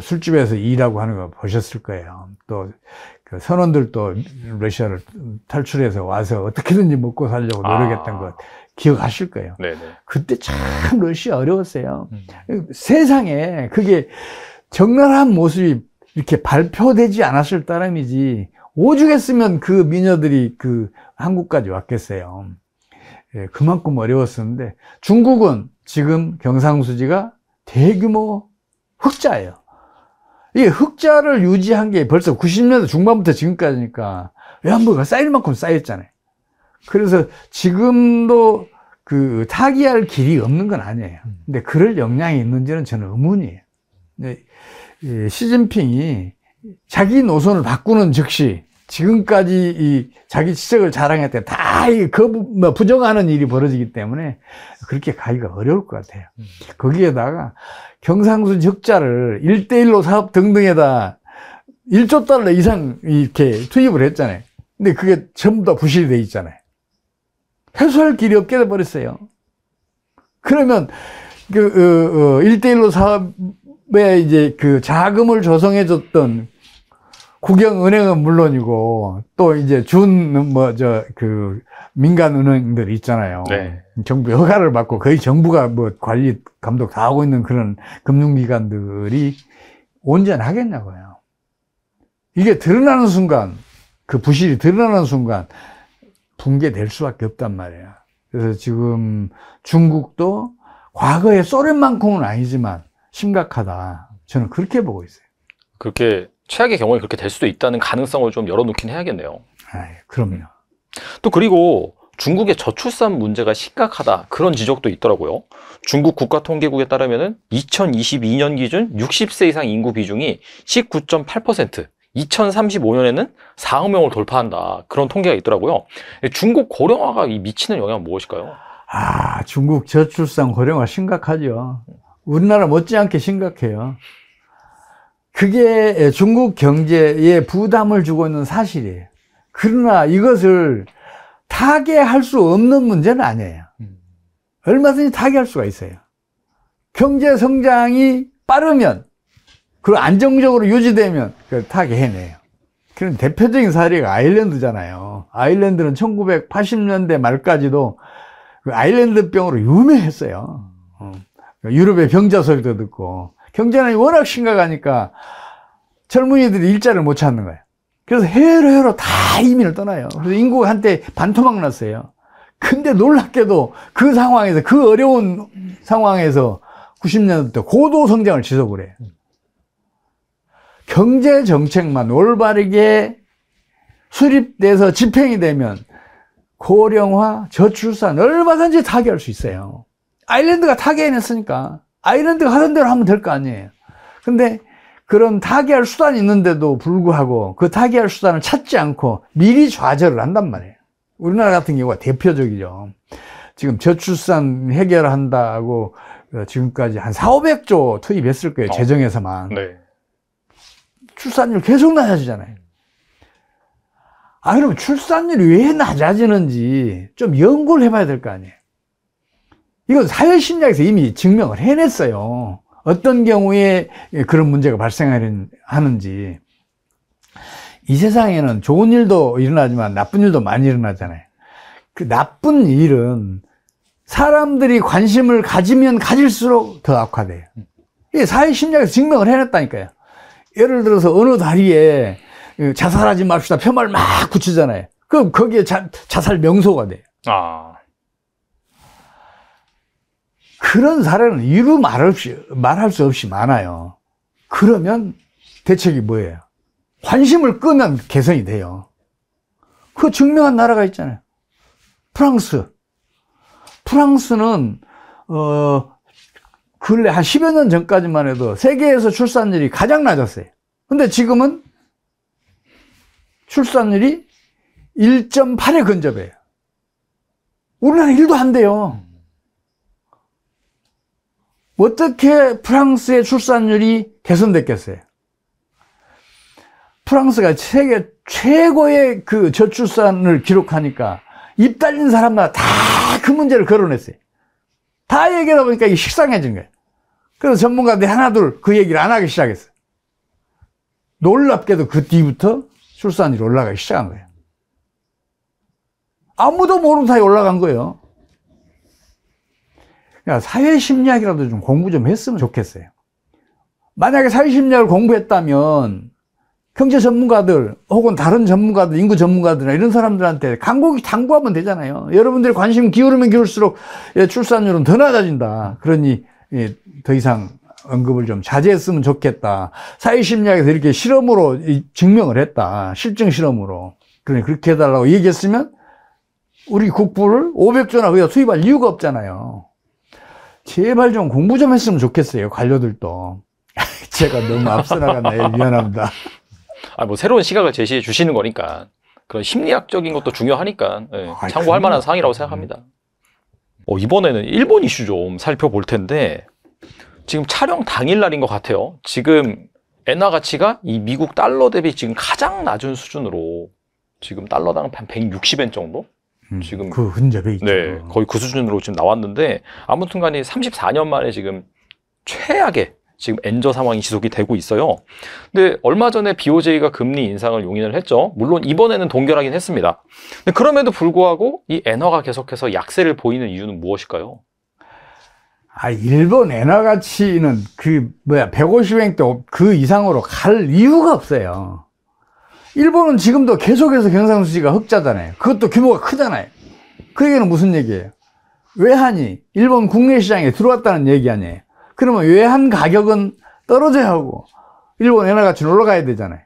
술집에서 일하고 하는 거 보셨을 거예요. 또그 선원들도 러시아를 탈출해서 와서 어떻게든지 먹고 살려고 아. 노력했던 아. 것 기억하실 거예요. 네네. 그때 참 러시아 어려웠어요. 음. 세상에 그게 적나라한 모습이 이렇게 발표되지 않았을 따름이지 오죽했으면 그 미녀들이 그 한국까지 왔겠어요. 예, 그만큼 어려웠었는데 중국은 지금 경상수지가 대규모 흑자예요. 이게 흑자를 유지한 게 벌써 90년대 중반부터 지금까지니까 외환부가 쌓일 만큼 쌓였잖아요. 그래서 지금도 그 타기할 길이 없는 건 아니에요. 근데 그럴 역량이 있는지는 저는 의문이에요. 네, 시진핑이 자기 노선을 바꾸는 즉시 지금까지 이 자기 지적을 자랑했대 다이 거부 그 뭐 부정하는 일이 벌어지기 때문에 그렇게 가기가 어려울 것 같아요. 거기에다가 경상수 적자를 1대1로 사업 등등에다 1조 달러 이상 이렇게 투입을 했잖아요. 근데 그게 전부 다 부실이 돼 있잖아요. 해소할 길이 없게 돼 버렸어요. 그러면 그 어, 어, 1대1로 사업에 이제 그 자금을 조성해 줬던 국영은행은 물론이고 또 이제 준 뭐 저 그 민간 은행들 있잖아요. 네. 정부 허가를 받고 거의 정부가 뭐 관리 감독 다 하고 있는 그런 금융기관들이 온전하겠냐고요. 이게 드러나는 순간 그 부실이 드러나는 순간 붕괴될 수밖에 없단 말이에요. 그래서 지금 중국도 과거에 소련만큼은 아니지만 심각하다. 저는 그렇게 보고 있어요. 그렇게 최악의 경우에 그렇게 될 수도 있다는 가능성을 좀 열어놓긴 해야겠네요. 아, 그럼요. 또 그리고 중국의 저출산 문제가 심각하다 그런 지적도 있더라고요. 중국 국가통계국에 따르면 2022년 기준 60세 이상 인구 비중이 19.8%, 2035년에는 4억 명을 돌파한다 그런 통계가 있더라고요. 중국 고령화가 미치는 영향은 무엇일까요? 아, 중국 저출산 고령화 심각하죠. 우리나라 못지않게 심각해요. 그게 예, 중국 경제에 부담을 주고 있는 사실이에요. 그러나 이것을 타개할 수 없는 문제는 아니에요. 음. 얼마든지 타개할 수가 있어요. 경제 성장이 빠르면 그리고 안정적으로 유지되면 그걸 타개해내요. 그런 대표적인 사례가 아일랜드잖아요. 아일랜드는 1980년대 말까지도 그 아일랜드병으로 유명했어요. 어. 유럽의 병자 소리도 듣고 경제난이 워낙 심각하니까 젊은이들이 일자를 못 찾는 거예요. 그래서 해외로 해외로 다 이민을 떠나요. 그래서 인구가 한때 반토막 났어요. 근데 놀랍게도 그 상황에서 그 어려운 상황에서 90년대 고도 성장을 지속을 해요. 경제 정책만 올바르게 수립돼서 집행이 되면 고령화, 저출산 얼마든지 타개할 수 있어요. 아일랜드가 타개해냈으니까. 아일랜드가 하던 대로 하면 될 거 아니에요. 근데 그런 타개할 수단이 있는데도 불구하고 그 타개할 수단을 찾지 않고 미리 좌절을 한단 말이에요. 우리나라 같은 경우가 대표적이죠. 지금 저출산 해결한다고 지금까지 한 4, 500조 투입했을 거예요. 어. 재정에서만. 네. 출산율 계속 낮아지잖아요. 아, 그러면 출산율이 왜 낮아지는지 좀 연구를 해봐야 될 거 아니에요. 이건 사회심리학에서 이미 증명을 해냈어요. 어떤 경우에 그런 문제가 발생하는지. 이 세상에는 좋은 일도 일어나지만 나쁜 일도 많이 일어나잖아요. 그 나쁜 일은 사람들이 관심을 가지면 가질수록 더 악화돼요. 이게 사회심리학에서 증명을 해놨다니까요 예를 들어서 어느 다리에 자살하지 맙시다 표말 막 붙이잖아요. 그럼 거기에 자, 자살 명소가 돼요. 아. 그런 사례는 이루 말없이, 말할 수 없이 많아요. 그러면 대책이 뭐예요? 관심을 끄면 개선이 돼요. 그 증명한 나라가 있잖아요. 프랑스. 프랑스는, 어, 근래 한 10여 년 전까지만 해도 세계에서 출산율이 가장 낮았어요. 근데 지금은 출산율이 1.8에 근접해요. 우리나라 1도 안 돼요. 어떻게 프랑스의 출산율이 개선됐겠어요? 프랑스가 세계 최고의 그 저출산을 기록하니까 입 달린 사람마다 다 그 문제를 거론했어요. 다 얘기하다 보니까 이게 식상해진 거예요. 그래서 전문가들이 하나둘 그 얘기를 안 하기 시작했어요. 놀랍게도 그 뒤부터 출산율이 올라가기 시작한 거예요. 아무도 모르는 사이에 올라간 거예요. 그러니까 사회심리학이라도 좀 공부 좀 했으면 좋겠어요. 만약에 사회심리학을 공부했다면 경제 전문가들 혹은 다른 전문가들, 인구 전문가들이나 이런 사람들한테 강국이당부하면 되잖아요. 여러분들이 관심 기울으면 기울수록 예, 출산율은 더 낮아진다. 그러니 예, 더 이상 언급을 좀 자제했으면 좋겠다. 사회심리학에서 이렇게 실험으로 증명을 했다. 실증 실험으로. 그러니 그렇게 해달라고 얘기했으면 우리 국부를 500조나 거기다 수입할 이유가 없잖아요. 제발 좀 공부 좀 했으면 좋겠어요. 관료들도. 제가 너무 앞서 나갔나요? 예, 미안합니다. 아, 뭐 새로운 시각을 제시해 주시는 거니까 그런 심리학적인 것도 중요하니까 예, 아이, 참고할 만한 사항이라고 생각합니다. 어, 이번에는 일본 이슈 좀 살펴볼 텐데 지금 촬영 당일 날인 것 같아요. 지금 엔화 가치가 이 미국 달러 대비 지금 가장 낮은 수준으로 지금 달러당 한 160엔 정도 음, 지금 그 흔적이 있죠. 네, 거의 그 수준으로 지금 나왔는데 아무튼간에 34년 만에 지금 최악의 지금 엔저 상황이 지속이 되고 있어요. 근데 얼마 전에 BOJ가 금리 인상을 용인을 했죠. 물론 이번에는 동결하긴 했습니다. 근데 그럼에도 불구하고 이 엔화가 계속해서 약세를 보이는 이유는 무엇일까요? 아, 일본 엔화 가치는 그 뭐야 150엔 대그 이상으로 갈 이유가 없어요. 일본은 지금도 계속해서 경상수지가 흑자잖아요. 그것도 규모가 크잖아요. 그 얘기는 무슨 얘기예요? 외환이 일본 국내 시장에 들어왔다는 얘기 아니에요. 그러면 외환 가격은 떨어져야 하고 일본 엔화 가치는 올라가야 되잖아요.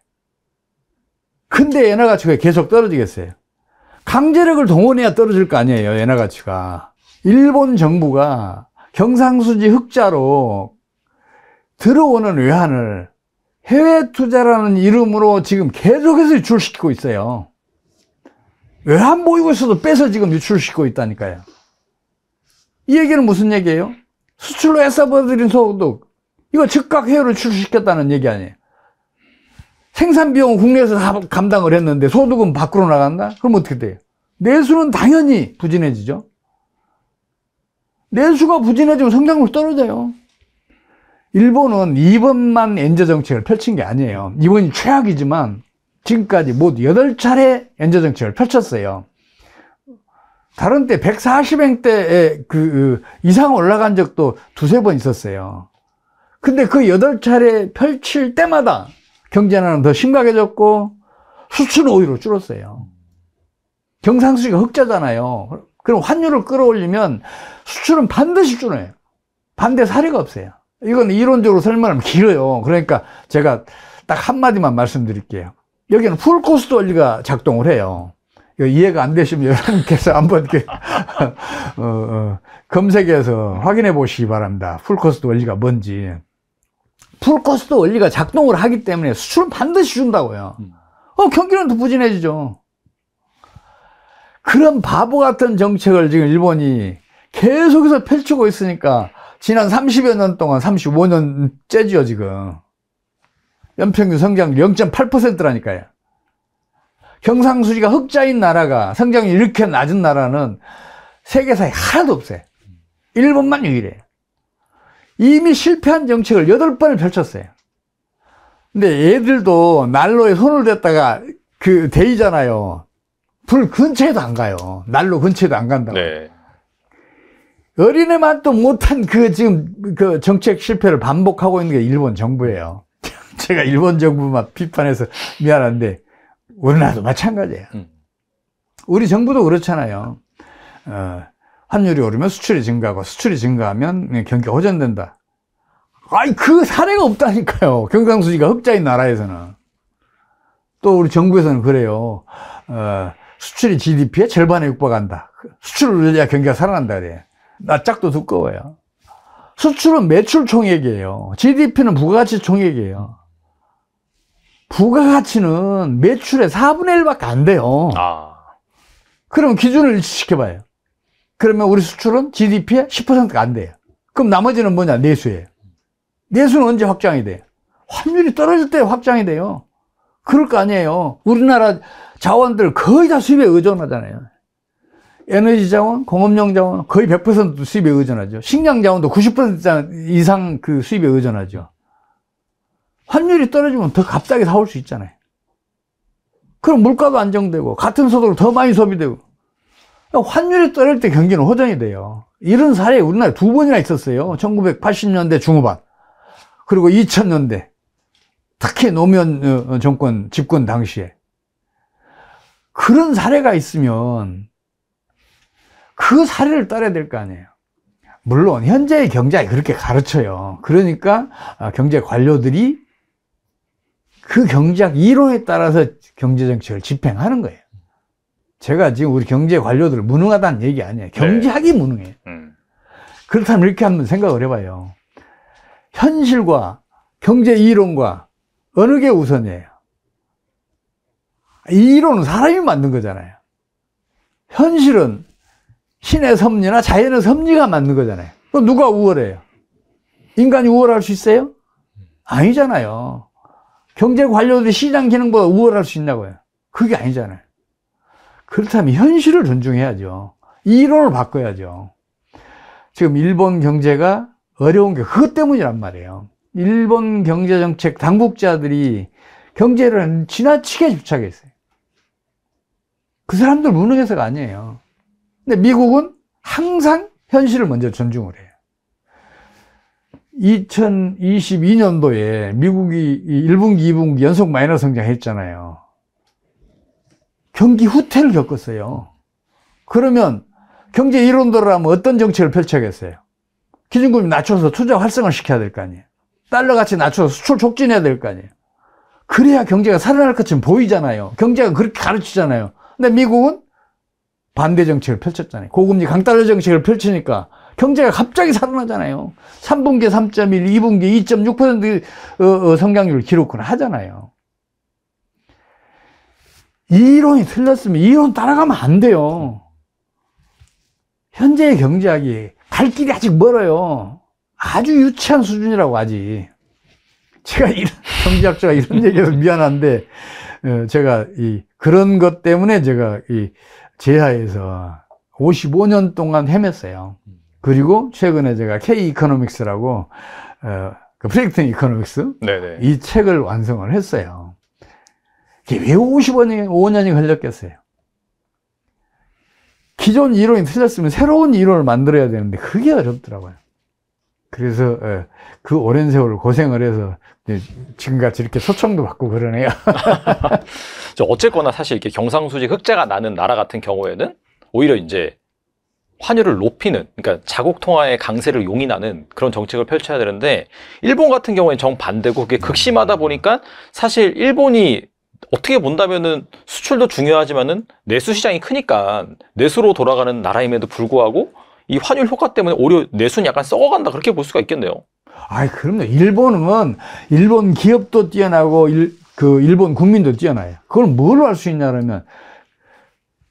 근데 엔화 가치가 계속 떨어지겠어요. 강제력을 동원해야 떨어질 거 아니에요. 엔화 가치가. 일본 정부가 경상수지 흑자로 들어오는 외환을 해외 투자라는 이름으로 지금 계속해서 유출시키고 있어요. 외환 보이고서도 빼서 지금 유출시키고 있다니까요. 이 얘기는 무슨 얘기예요? 수출로 애써버린 소득 이거 즉각 해외로 유출시켰다는 얘기 아니에요. 생산 비용 국내에서 다 감당을 했는데 소득은 밖으로 나간다? 그럼 어떻게 돼요? 내수는 당연히 부진해지죠. 내수가 부진해지면 성장률 떨어져요. 일본은 2번만 엔저 정책을 펼친 게 아니에요. 이번이 최악이지만 지금까지 모두 8차례 엔저 정책을 펼쳤어요. 다른 때 140행대에 그, 그 이상 올라간 적도 두세 번 있었어요. 근데 그 8차례 펼칠 때마다 경제난은 더 심각해졌고 수출은 오히려 줄었어요. 경상수지가 흑자잖아요. 그럼 환율을 끌어올리면 수출은 반드시 줄어요. 반대 사례가 없어요. 이건 이론적으로 설명하면 길어요. 그러니까 제가 딱 한마디만 말씀드릴게요. 여기는 풀코스트 원리가 작동을 해요. 이해가 안 되시면 여러분께서 한번 이렇게 어, 어, 검색해서 확인해 보시기 바랍니다. 풀코스트 원리가 뭔지. 풀코스트 원리가 작동을 하기 때문에 수출은 반드시 준다고요. 음. 어, 경기는 더 부진해지죠. 그런 바보 같은 정책을 지금 일본이 계속해서 펼치고 있으니까 지난 30여 년 동안 35년째지요 지금 연평균 성장률 0.8%라니까요 경상수지가 흑자인 나라가 성장률 이렇게 낮은 나라는 세계사에 하나도 없어요 일본만 유일해 이미 실패한 정책을 8번을 펼쳤어요 근데 애들도 난로에 손을 댔다가 그 데이잖아요 불 근처에도 안 가요 난로 근처에도 안 간다고 네. 어린애만또 못한 그 지금 그 정책 실패를 반복하고 있는 게 일본 정부예요. 제가 일본 정부만 비판해서 미안한데 우리나라도 마찬가지예요. 음. 우리 정부도 그렇잖아요. 어, 환율이 오르면 수출이 증가하고 수출이 증가하면 경기 호전된다. 아이 그 사례가 없다니까요. 경상수지가 흑자인 나라에서는 또 우리 정부에서는 그래요. 어, 수출이 GDP의 절반에 육박한다. 수출을 늘려야 경기가 살아난다 그래. 낯짝도 두꺼워요. 수출은 매출 총액이에요. GDP는 부가가치 총액이에요. 부가가치는 매출의 4분의 1밖에 안 돼요. 아. 그럼 기준을 일치시켜봐요. 그러면 우리 수출은 GDP의 10%가 안 돼요. 그럼 나머지는 뭐냐? 내수예요. 내수는 언제 확장이 돼요? 환율이 떨어질 때 확장이 돼요. 그럴 거 아니에요. 우리나라 자원들 거의 다 수입에 의존하잖아요. 에너지 자원, 공업용 자원 거의 100% 수입에 의존하죠. 식량 자원도 90% 이상 그 수입에 의존하죠. 환율이 떨어지면 더 갑자기 사올 수 있잖아요. 그럼 물가도 안정되고 같은 소득으로 더 많이 소비되고 그러니까 환율이 떨어질 때 경기는 호전이 돼요. 이런 사례 우리나라에 두 번이나 있었어요. 1980년대 중후반 그리고 2000년대 특히 노무현 어, 어, 정권 집권 당시에 그런 사례가 있으면 그 사례를 따라야 될 거 아니에요. 물론 현재의 경제에 그렇게 가르쳐요. 그러니까 아, 경제 관료들이 그 경제학 이론에 따라서 경제 정책을 집행하는 거예요. 제가 지금 우리 경제 관료들 무능하다는 얘기 아니에요. 네. 경제학이 네. 무능해요. 음. 그렇다면 이렇게 한번 생각을 해봐요. 현실과 경제 이론과 어느 게 우선이에요? 이론은 사람이 만든 거잖아요. 현실은 신의 섭리나 자연의 섭리가 맞는 거잖아요. 그럼 누가 우월해요? 인간이 우월할 수 있어요? 아니잖아요. 경제 관료들이 시장 기능보다 우월할 수 있냐고요. 그게 아니잖아요. 그렇다면 현실을 존중해야죠. 이론을 바꿔야죠. 지금 일본 경제가 어려운 게 그것 때문이란 말이에요. 일본 경제정책 당국자들이 경제를 지나치게 집착했어요. 그 사람들 무능해서가 아니에요. 근데 미국은 항상 현실을 먼저 존중을 해요. 2022년도에 미국이 1분기, 2분기 연속 마이너 스 성장했잖아요. 경기 후퇴를 겪었어요. 그러면 경제 이론대로라면 어떤 정책을 펼쳐야겠어요? 기준금리 낮춰서 투자 활성화 시켜야 될 거 아니에요. 달러같이 낮춰서 수출 촉진해야 될 거 아니에요. 그래야 경제가 살아날 것처럼 보이잖아요. 경제가 그렇게 가르치잖아요. 근데 미국은 반대 정책을 펼쳤잖아요. 고금리 강달러 정책을 펼치니까 경제가 갑자기 살아나잖아요. 3분기 3.1, 2분기 2.6% 성장률 기록을 하잖아요. 이론이 틀렸으면 이론 따라가면 안 돼요. 현재의 경제학이 갈 길이 아직 멀어요. 아주 유치한 수준이라고 아직. 제가 이런 경제학자가 이런 얘기해서 미안한데 어, 제가 이 그런 것 때문에 제가 이 제하에서 55년 동안 헤맸어요. 그리고 최근에 제가 K 이코노믹스라고 어, 그 프레이튼 이코노믹스 이 책을 완성을 했어요. 왜 50원이 5년이 걸렸겠어요? 기존 이론이 틀렸으면 새로운 이론을 만들어야 되는데 그게 어렵더라고요. 그래서 예, 그 오랜 세월 고생을 해서 지금같이 이렇게 소청도 받고 그러네요. 저 어쨌거나 사실 이렇게 경상수지 흑자가 나는 나라 같은 경우에는 오히려 이제 환율을 높이는 그러니까 자국 통화의 강세를 용인하는 그런 정책을 펼쳐야 되는데 일본 같은 경우에는 정반대고 그게 극심하다 보니까 사실 일본이 어떻게 본다면은 수출도 중요하지만은 내수 시장이 크니까 내수로 돌아가는 나라임에도 불구하고 이 환율 효과 때문에 오히려 내수는 약간 썩어간다 그렇게 볼 수가 있겠네요. 아 그럼요. 일본은 일본 기업도 뛰어나고 일, 그 일본 국민도 뛰어나요. 그걸 뭘로 할 수 있냐 면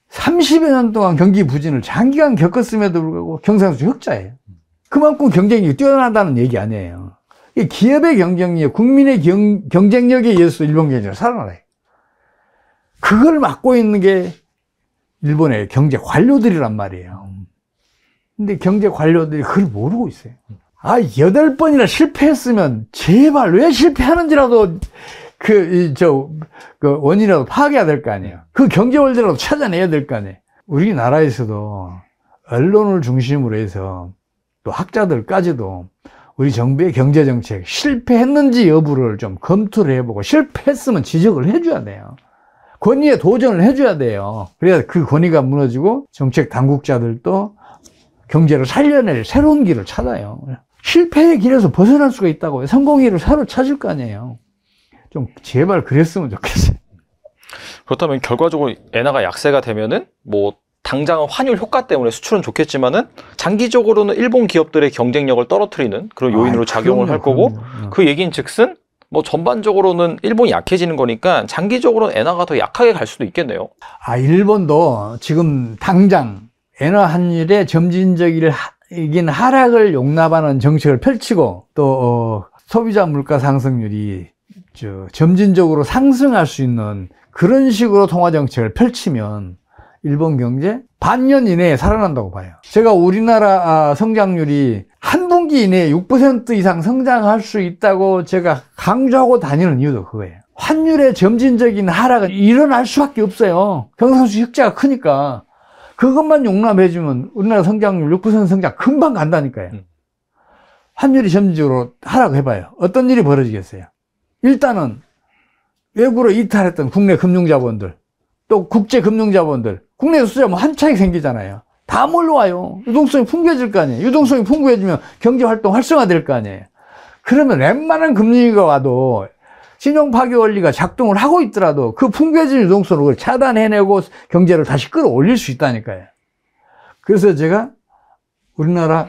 30여 년 동안 경기 부진을 장기간 겪었음에도 불구하고 경상수 흑자예요. 그만큼 경쟁력이 뛰어나다는 얘기 아니에요. 이 기업의 경쟁력, 국민의 경, 경쟁력에 의해서 일본 경제가 살아나요. 그걸 막고 있는 게 일본의 경제 관료들이란 말이에요. 근데 경제 관료들이 그걸 모르고 있어요. 아, 여덟 번이나 실패했으면 제발 왜 실패하는지라도 그, 이, 저, 그 원인이라도 파악해야 될 거 아니에요. 네. 그 경제 원리라도 찾아내야 될 거 아니에요. 우리나라에서도 언론을 중심으로 해서 또 학자들까지도 우리 정부의 경제정책 실패했는지 여부를 좀 검토를 해보고 실패했으면 지적을 해줘야 돼요. 권위에 도전을 해줘야 돼요. 그래야 그 권위가 무너지고 정책 당국자들도 경제를 살려낼 새로운 길을 찾아요. 실패의 길에서 벗어날 수가 있다고 성공의 길을 새로 찾을 거 아니에요. 좀 제발 그랬으면 좋겠어요. 그렇다면 결과적으로 엔화가 약세가 되면은 뭐 당장은 환율 효과 때문에 수출은 좋겠지만은 장기적으로는 일본 기업들의 경쟁력을 떨어뜨리는 그런 요인으로 아, 작용을 그럼요, 할 거고 그럼요. 그 얘기인 즉슨 뭐 전반적으로는 일본이 약해지는 거니까 장기적으로는 엔화가 더 약하게 갈 수도 있겠네요. 아 일본도 지금 당장 엔화 환율의 점진적인 하락을 용납하는 정책을 펼치고 또 어, 소비자 물가 상승률이 저 점진적으로 상승할 수 있는 그런 식으로 통화 정책을 펼치면 일본 경제 반년 이내에 살아난다고 봐요. 제가 우리나라 아, 성장률이 한 분기 이내에 6% 이상 성장할 수 있다고 제가 강조하고 다니는 이유도 그거예요. 환율의 점진적인 하락은 일어날 수밖에 없어요. 경상수 흑자가 크니까 그것만 용납해주면 우리나라 성장률 6% 성장 금방 간다니까요. 음. 환율이 점진적으로 하라고해봐요 어떤 일이 벌어지겠어요? 일단은 외국으로 이탈했던 국내 금융자본들, 또 국제 금융자본들, 국내 수자 뭐한차이 생기잖아요. 다 몰려와요. 유동성이 풍겨질 거 아니에요. 유동성이 풍부해지면 경제 활동 활성화될 거 아니에요. 그러면 웬만한 금융위가 와도 신용 파괴 원리가 작동을 하고 있더라도 그 풍겨진 유동성을 차단해내고 경제를 다시 끌어올릴 수 있다니까요. 그래서 제가 우리나라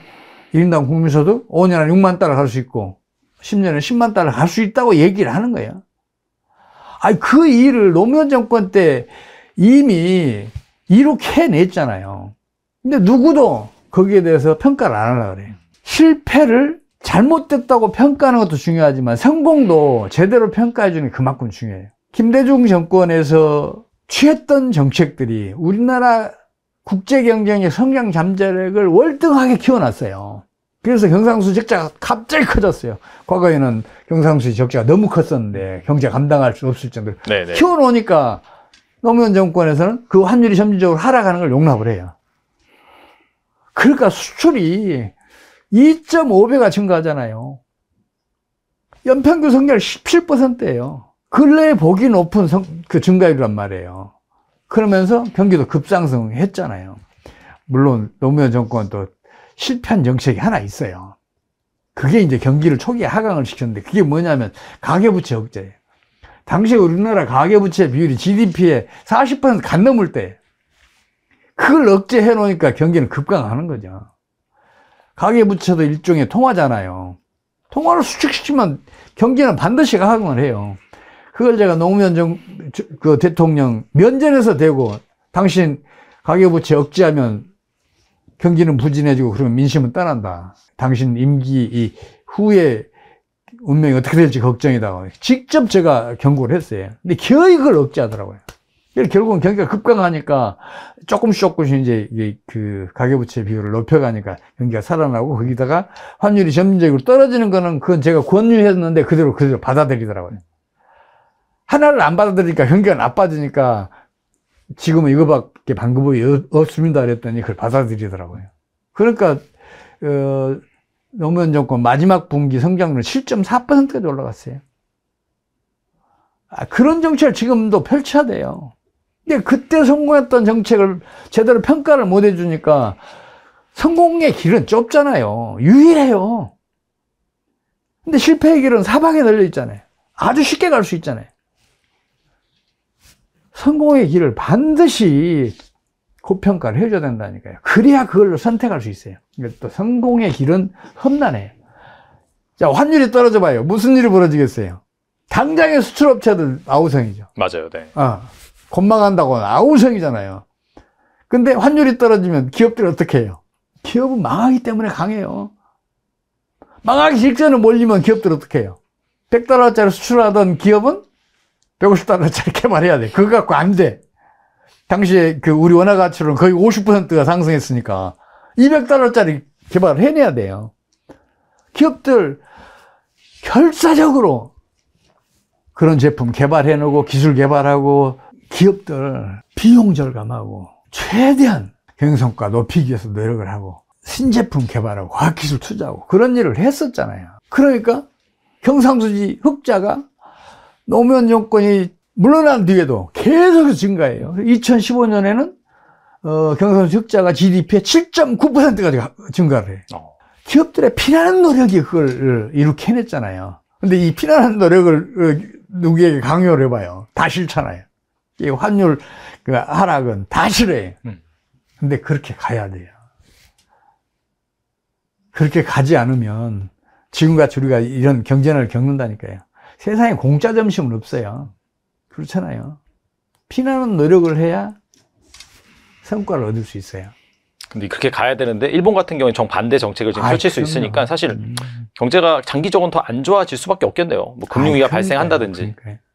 1인당 국민소득 5년 에 6만 달러 갈 수 있고 10년에 10만 달러 갈 수 있다고 얘기를 하는 거예요. 아니 그 일을 노무현 정권 때 이미 이렇게 해냈잖아요. 근데 누구도 거기에 대해서 평가를 안 하려고 그래요. 실패를 잘못됐다고 평가하는 것도 중요하지만 성공도 제대로 평가해 주는 그만큼 중요해요. 김대중 정권에서 취했던 정책들이 우리나라 국제 경쟁의 성장 잠재력을 월등하게 키워놨어요. 그래서 경상수 적자가 갑자기 커졌어요. 과거에는 경상수 적자가 너무 컸었는데 경제 감당할 수 없을 정도로 네네. 네. 키워놓으니까 노무현 정권에서는 그 환율이 점진적으로 하락하는 걸 용납을 해요. 그러니까 수출이 2.5배가 증가하잖아요. 연평균 성장 17%예요. 근래에 보기 높은 성, 그 증가율이란 말이에요. 그러면서 경기도 급상승했잖아요. 물론 노무현 정권도 실패한 정책이 하나 있어요. 그게 이제 경기를 초기에 하강을 시켰는데 그게 뭐냐면 가계부채 억제예요. 당시 우리나라 가계부채 비율이 GDP의 40%간 넘을 때 그걸 억제해 놓으니까 경기는 급강하는 거죠. 가계부채도 일종의 통화잖아요. 통화를 수축시키면 경기는 반드시 가강을 해요. 그걸 제가 노무현 정, 그 대통령 면전에서 대고 당신 가계부채 억제하면 경기는 부진해지고 그러면 민심은 떠난다. 당신 임기 이 후에 운명이 어떻게 될지 걱정이다. 직접 제가 경고를 했어요. 근데 겨우 그걸 억제하더라고요. 결국은 경기가 급강하니까 조금씩 조금씩 이제 그 가계부채 비율을 높여가니까 경기가 살아나고 거기다가 환율이 점진적으로 떨어지는 거는 그건 제가 권유했는데 그대로 그대로 받아들이더라고요. 하나를 안 받아들이니까 경기가 나빠지니까 지금은 이거밖에 방법이 없습니다 그랬더니 그걸 받아들이더라고요. 그러니까 어, 노무현 정권 마지막 분기 성장률 7.4%까지 올라갔어요. 아, 그런 정책을 지금도 펼쳐야 돼요. 근데 그때 성공했던 정책을 제대로 평가를 못 해주니까 성공의 길은 좁잖아요. 유일해요. 근데 실패의 길은 사방에 달려 있잖아요. 아주 쉽게 갈 수 있잖아요. 성공의 길을 반드시 고평가를 해줘야 된다니까요. 그래야 그걸로 선택할 수 있어요. 또 성공의 길은 험난해요. 자, 환율이 떨어져 봐요. 무슨 일이 벌어지겠어요? 당장의 수출업체들 아우성이죠. 맞아요, 네. 어. 건망한다고 아우성이잖아요. 근데 환율이 떨어지면 기업들이 어떻게 해요? 기업은 망하기 때문에 강해요. 망하기 직전에 몰리면 기업들 어떻게 해요? 100달러짜리 수출하던 기업은 150달러짜리 개발해야 돼. 그거 갖고 안 돼. 당시에 그 우리 원화 가치로는 거의 50%가 상승했으니까 200달러짜리 개발을 해내야 돼요. 기업들 결사적으로 그런 제품 개발해놓고 기술 개발하고 기업들 비용 절감하고 최대한 경성과 높이기 위해서 노력을 하고 신제품 개발하고 과학기술 투자하고 그런 일을 했었잖아요. 그러니까 경상수지 흑자가 노무현 정권이 물러난 뒤에도 계속 증가해요. 2015년에는 어, 경상수지 흑자가 GDP의 7 9지 증가를 해요. 어. 기업들의 피나는 노력이 그걸 이렇게 해냈잖아요. 근데 이 피나는 노력을 어, 누구에게 강요를 해봐요. 다 싫잖아요. 이 환율 그 하락은 다 싫어해요. 음. 근데 그렇게 가야 돼요. 그렇게 가지 않으면 지금같이 우리가 이런 경쟁을 겪는다니까요. 세상에 공짜 점심은 없어요. 그렇잖아요. 피나는 노력을 해야 성과를 얻을 수 있어요. 근데 그렇게 가야 되는데 일본 같은 경우에 정반대 정책을 지금 펼칠 아, 수 있으니까 사실 음. 경제가 장기적으로 더 안 좋아질 수밖에 없겠네요. 뭐 금융위가 아, 발생한다든지. 그러니까요.